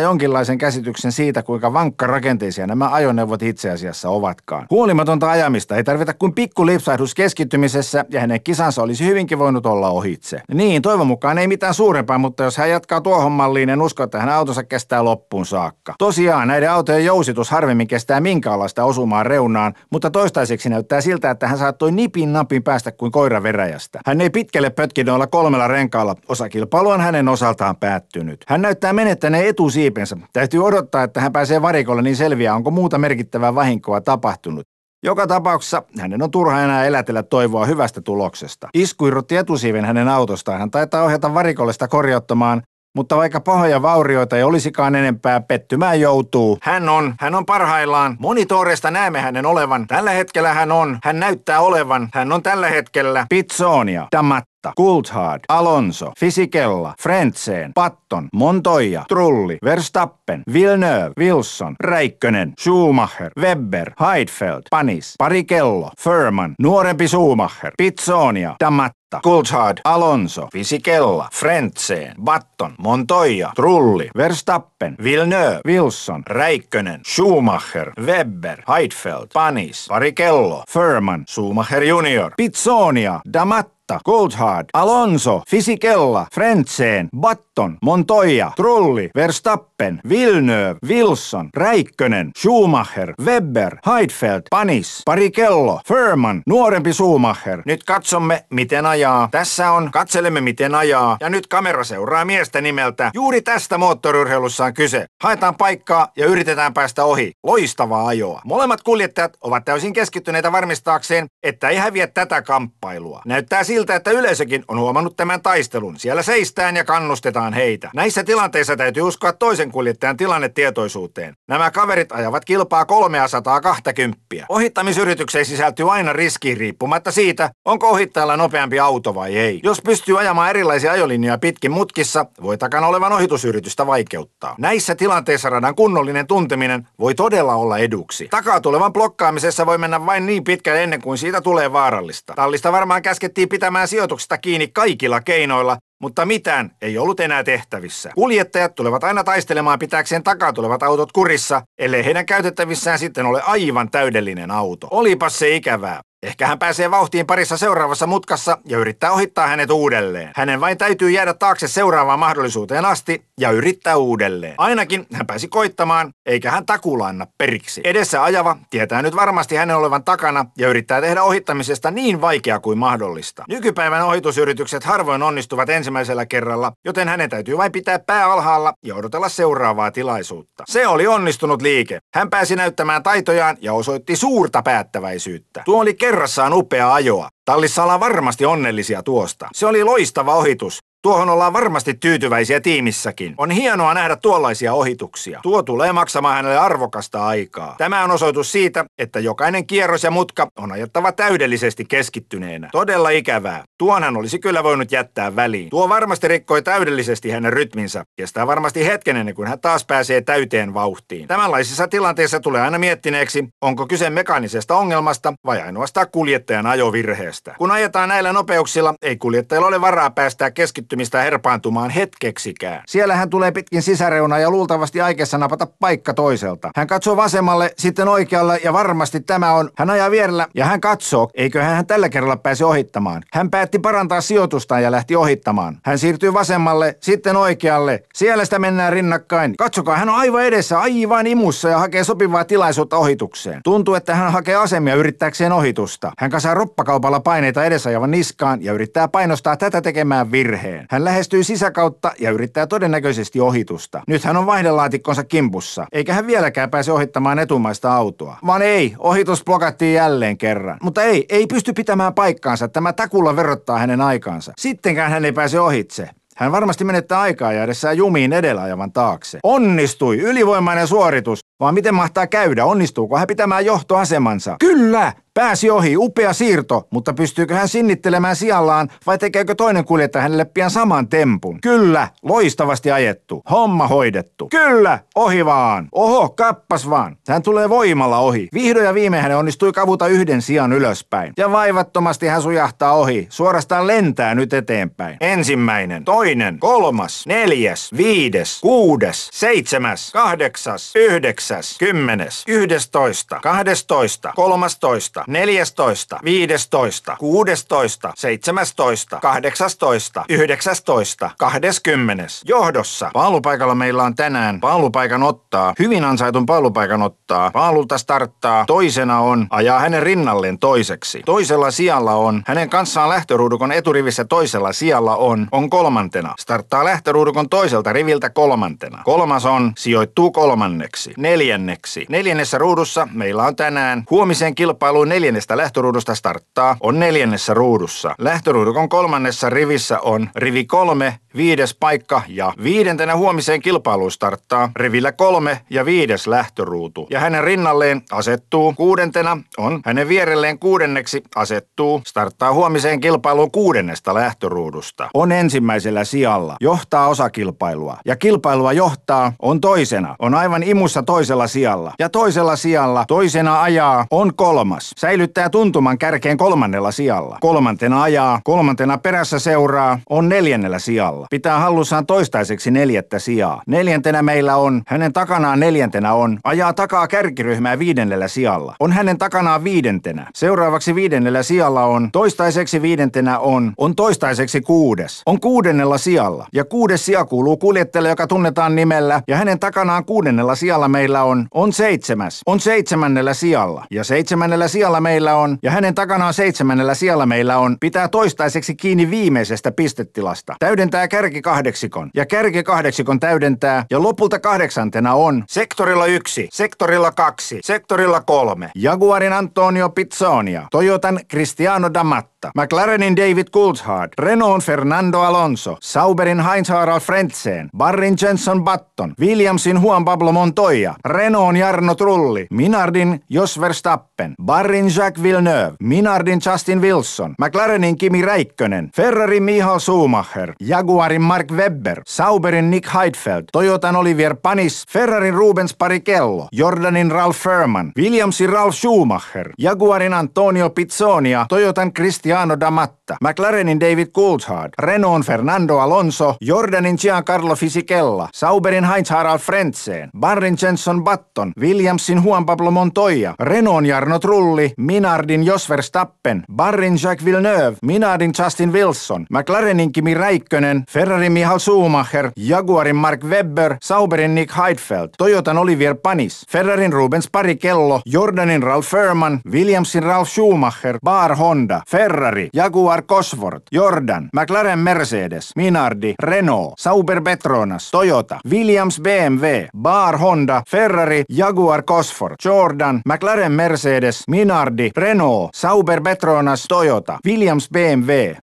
jonkinlaisen käsityksen siitä, kuinka vankka rakenteisia nämä ajoneuvot itse asiassa ovatkaan. Huolimatonta ajamista ei tarvita kuin pikku lipsahdus keskittymisessä ja hänen kisansa olisi hyvinkin voinut olla ohitse. Niin, toivon mukaan ei mitään suurempaa, mutta jos hän jatkaa tuohon malliin, en usko, että hän autonsa kestää loppuun saakka. Tosiaan, näiden autojen jousitus harvemmin kestää minkäänlaista osumaa reunaan, mutta toistaiseksi näyttää siltä, että hän saattoi nipin napin päästä kuin koira veräjästä. Hän ei pitkälle pötkinoilla kolmella renkaalla, osakilpailu on hänen osaltaan päättynyt. Hän näyttää menettäneen hänen etusiipensä. Täytyy odottaa, että hän pääsee varikolle niin selviää, onko muuta merkittävää vahinkoa tapahtunut. Joka tapauksessa hänen on turha enää elätellä toivoa hyvästä tuloksesta. Isku irrotti etusiiven hänen autostaan. Hän taitaa ohjata varikollista korjauttamaan, mutta vaikka pahoja vaurioita ei olisikaan enempää, pettymään joutuu. Hän on, hän on parhaillaan. Monitoreista näemme hänen olevan. Tällä hetkellä hän on, hän näyttää olevan. Hän on tällä hetkellä Pizzonia. Tämä Ratta, Coulthard, Alonso, Fisikella, Frentzen, Patton, Montoya, Trulli, Verstappen, Villeneuve, Wilson, Räikkönen, Schumacher, Webber, Heidfeld, Panis, Parikello, Furman, nuorempi Schumacher, Pizzonia, Damat, Coulthard, Alonso, Fisikella, Frentzen, Batton, Montoya, Trulli, Verstappen, Villeneuve, Wilson, Räikkönen, Schumacher, Webber, Heidfeld, Panis, Parikello, Furman, Schumacher Junior, Pizzonia, Damat. Goldhard, Alonso, Fisikella, Frentseen, Bat Button, Montoya, Trulli, Verstappen, Villeneuve, Wilson, Räikkönen, Schumacher, Webber, Heidfeld, Panis, Parikello, Furman, nuorempi Schumacher. Nyt katsomme, miten ajaa. Tässä on, katselemme miten ajaa. Ja nyt kamera seuraa miestä nimeltä. Juuri tästä moottorurheilussa on kyse. Haetaan paikkaa ja yritetään päästä ohi. Loistavaa ajoa. Molemmat kuljettajat ovat täysin keskittyneitä varmistaakseen, että ei häviä tätä kamppailua. Näyttää siltä, että yleisökin on huomannut tämän taistelun. Siellä seistään ja kannustetaan vastaan heitä. Näissä tilanteissa täytyy uskoa toisen kuljettajan tilannetietoisuuteen. Nämä kaverit ajavat kilpaa 320. Ohittamisyritykseen sisältyy aina riski riippumatta siitä, onko ohittajalla nopeampi auto vai ei. Jos pystyy ajamaan erilaisia ajolinjoja pitkin mutkissa, voi takana olevan ohitusyritystä vaikeuttaa. Näissä tilanteissa radan kunnollinen tunteminen voi todella olla eduksi. Takaa tulevan blokkaamisessa voi mennä vain niin pitkälle ennen kuin siitä tulee vaarallista. Tallista varmaan käskettiin pitämään sijoituksesta kiinni kaikilla keinoilla, mutta mitään ei ollut enää tehtävissä. Kuljettajat tulevat aina taistelemaan pitääkseen takaa tulevat autot kurissa, ellei heidän käytettävissään sitten ole aivan täydellinen auto. Olipas se ikävää. Ehkä hän pääsee vauhtiin parissa seuraavassa mutkassa ja yrittää ohittaa hänet uudelleen. Hänen vain täytyy jäädä taakse seuraavaan mahdollisuuteen asti ja yrittää uudelleen. Ainakin hän pääsi koittamaan, eikä hän takuulla anna periksi. Edessä ajava tietää nyt varmasti hänen olevan takana ja yrittää tehdä ohittamisesta niin vaikea kuin mahdollista. Nykypäivän ohitusyritykset harvoin onnistuvat ensimmäisellä kerralla, joten hänen täytyy vain pitää pää alhaalla ja odotella seuraavaa tilaisuutta. Se oli onnistunut liike. Hän pääsi näyttämään taitojaan ja osoitti suurta päättäväisyyttä. Tuo oli kerrassaan upea ajoa. Tallissa ollaan varmasti onnellisia tuosta. Se oli loistava ohitus. Tuohon ollaan varmasti tyytyväisiä tiimissäkin. On hienoa nähdä tuollaisia ohituksia. Tuo tulee maksamaan hänelle arvokasta aikaa. Tämä on osoitus siitä, että jokainen kierros ja mutka on ajettava täydellisesti keskittyneenä. Todella ikävää. Tuon hän olisi kyllä voinut jättää väliin. Tuo varmasti rikkoi täydellisesti hänen rytminsä. Kestää varmasti hetken ennen kuin hän taas pääsee täyteen vauhtiin. Tämänlaisissa tilanteissa tulee aina miettineeksi, onko kyse mekaanisesta ongelmasta vai ainoastaan kuljettajan ajovirheestä. Kun ajetaan näillä nopeuksilla, ei kuljettajalla ole varaa päästää keskittymään lähestymistä herpaantumaan hetkeksikään. Siellä hän tulee pitkin sisäreunaa ja luultavasti aikeessa napata paikka toiselta. Hän katsoo vasemmalle, sitten oikealle ja varmasti tämä on. Hän ajaa vierellä ja hän katsoo, eikö hän tällä kerralla pääse ohittamaan. Hän päätti parantaa sijoitustaan ja lähti ohittamaan. Hän siirtyy vasemmalle, sitten oikealle. Siellä sitä mennään rinnakkain. Katsokaa, hän on aivan edessä, aivan imussa ja hakee sopivaa tilaisuutta ohitukseen. Tuntuu, että hän hakee asemia yrittääkseen ohitusta. Hän kasaa roppakaupalla paineita edesajavan niskaan ja yrittää painostaa tätä tekemään virheen toinen. Hän lähestyy sisäkautta ja yrittää todennäköisesti ohitusta. Nyt hän on vaihdelaatikkonsa kimpussa, eikä hän vieläkään pääse ohittamaan etumaista autoa. Vaan ei, ohitus blokattiin jälleen kerran. Mutta ei, ei pysty pitämään paikkaansa. Tämä takulla verottaa hänen aikaansa. Sittenkään hän ei pääse ohitse. Hän varmasti menettää aikaa jäädessään jumiin edellä ajavan taakse. Onnistui! Ylivoimainen suoritus! vaan miten mahtaa käydä, onnistuuko hän pitämään johtoasemansa. Kyllä, pääsi ohi, upea siirto, mutta pystyykö hän sinnittelemään sijallaan vai tekeekö toinen kuljettaja hänelle pian saman tempun? Kyllä, loistavasti ajettu, homma hoidettu. Kyllä, ohi vaan. Oho, kappas vaan. Hän tulee voimalla ohi. Vihdoin ja viimein hän onnistui kavuta yhden sijan ylöspäin. Ja vaivattomasti hän sujahtaa ohi, suorastaan lentää nyt eteenpäin. Ensimmäinen, toinen, kolmas, neljäs, viides, kuudes, seitsemäs, kahdeksas, yhdeksäs. 9, kymmenes, yhdestoista, kahdestoista, kolmastoista, 14, 15, kuudestoista, seitsemästoista, kahdeksastoista, 19, 20. Johdossa. Paalupaikalla meillä on tänään paalupaikan ottaa, hyvin ansaitun paalupaikan ottaa, paalulta starttaa, toisena on ajaa hänen rinnalleen toiseksi. Toisella sijalla on, hänen kanssaan lähtöruudukon eturivissä toisella sijalla on, on kolmantena. Starttaa lähtöruudukon toiselta riviltä kolmantena. Kolmas on, sijoittuu kolmanneksi. Ne neljänneksi. Neljännessä ruudussa meillä on tänään huomisen kilpailu neljännestä lähtöruudusta starttaa on neljännessä ruudussa. Lähtöruudukon kolmannessa rivissä on rivi kolme, viides paikka ja viidentenä huomiseen kilpailuun starttaa rivillä kolme ja viides lähtöruutu. Ja hänen rinnalleen asettuu kuudentena on hänen vierelleen kuudenneksi asettuu starttaa huomiseen kilpailuun kuudennesta lähtöruudusta. On ensimmäisellä sijalla, johtaa osakilpailua ja kilpailua johtaa on toisena, on aivan imussa toisena toisella sijalla. Ja toisella sijalla toisena ajaa on kolmas. Säilyttää tuntuman kärkeen kolmannella sijalla. Kolmantena ajaa, kolmantena perässä seuraa, on neljännellä sijalla. Pitää hallussaan toistaiseksi neljättä sijaa. Neljäntenä meillä on, hänen takanaan neljäntenä on, ajaa takaa kärkiryhmää viidennellä sijalla. On hänen takanaan viidentenä. Seuraavaksi viidennellä sijalla on, toistaiseksi viidentenä on, on toistaiseksi kuudes. On kuudennella sijalla. Ja kuudes sija kuuluu kuljettajalle, joka tunnetaan nimellä, ja hänen takanaan kuudennella sijalla meillä meillä on, on seitsemäs, on seitsemännellä sijalla. Ja seitsemännellä sijalla meillä on, ja hänen takanaan seitsemännellä sijalla meillä on, pitää toistaiseksi kiinni viimeisestä pistetilasta. Täydentää kärki kahdeksikon, ja kärki kahdeksikon täydentää, ja lopulta kahdeksantena on sektorilla yksi, sektorilla kaksi, sektorilla kolme. Jaguarin Antonio Pizzonia, Toyotan Cristiano D'Amato, Huhta, McLarenin David Coulthard, Renaultin Fernando Alonso, Sauberin Heinz-Harald Frentzen, Barrin Jenson Button, Williamsin Juan Pablo Montoya, Renaultin Jarno Trulli, Minardin Jos Verstappen, Barrin Jacques Villeneuve, Minardin Justin Wilson, McLarenin Kimi Räikkönen, Ferrarin Michael Schumacher, Jaguarin Mark Webber, Sauberin Nick Heidfeld, Toyotan Olivier Panis, Ferrarin Rubens Parikello, Jordanin Ralf Furman, Williamsin Ralf Schumacher, Jaguarin Antonio Pizzonia, Toyotan Christian Giuliano D'Amato Matta, McLarenin David Coulthard, Renaultin Fernando Alonso, Jordanin Giancarlo Fisichella, Sauberin Heinz Harald Frentzen, Barrin Jenson Button, Williamsin Juan Pablo Montoya, Renaultin Jarno Trulli, Minardin Jos Verstappen, Barrin Jacques Villeneuve, Minardin Justin Wilson, McLarenin Kimi Räikkönen, Ferrarin Mihal Schumacher, Jaguarin Mark Webber, Sauberin Nick Heidfeld, Toyotan Olivier Panis, Ferrarin Rubens Parikello, Jordanin Ralf Furman, Williamsin Ralf Schumacher, Bar Honda, Ferrari, Jaguar Jaguar Cosworth, Jordan, McLaren Mercedes, Minardi, Renault, Sauber Petronas, Toyota, Williams BMW, Bar Honda, Ferrari, Jaguar Cosworth, Jordan, McLaren Mercedes, Minardi, Renault, Sauber Petronas, Toyota, Williams BMW,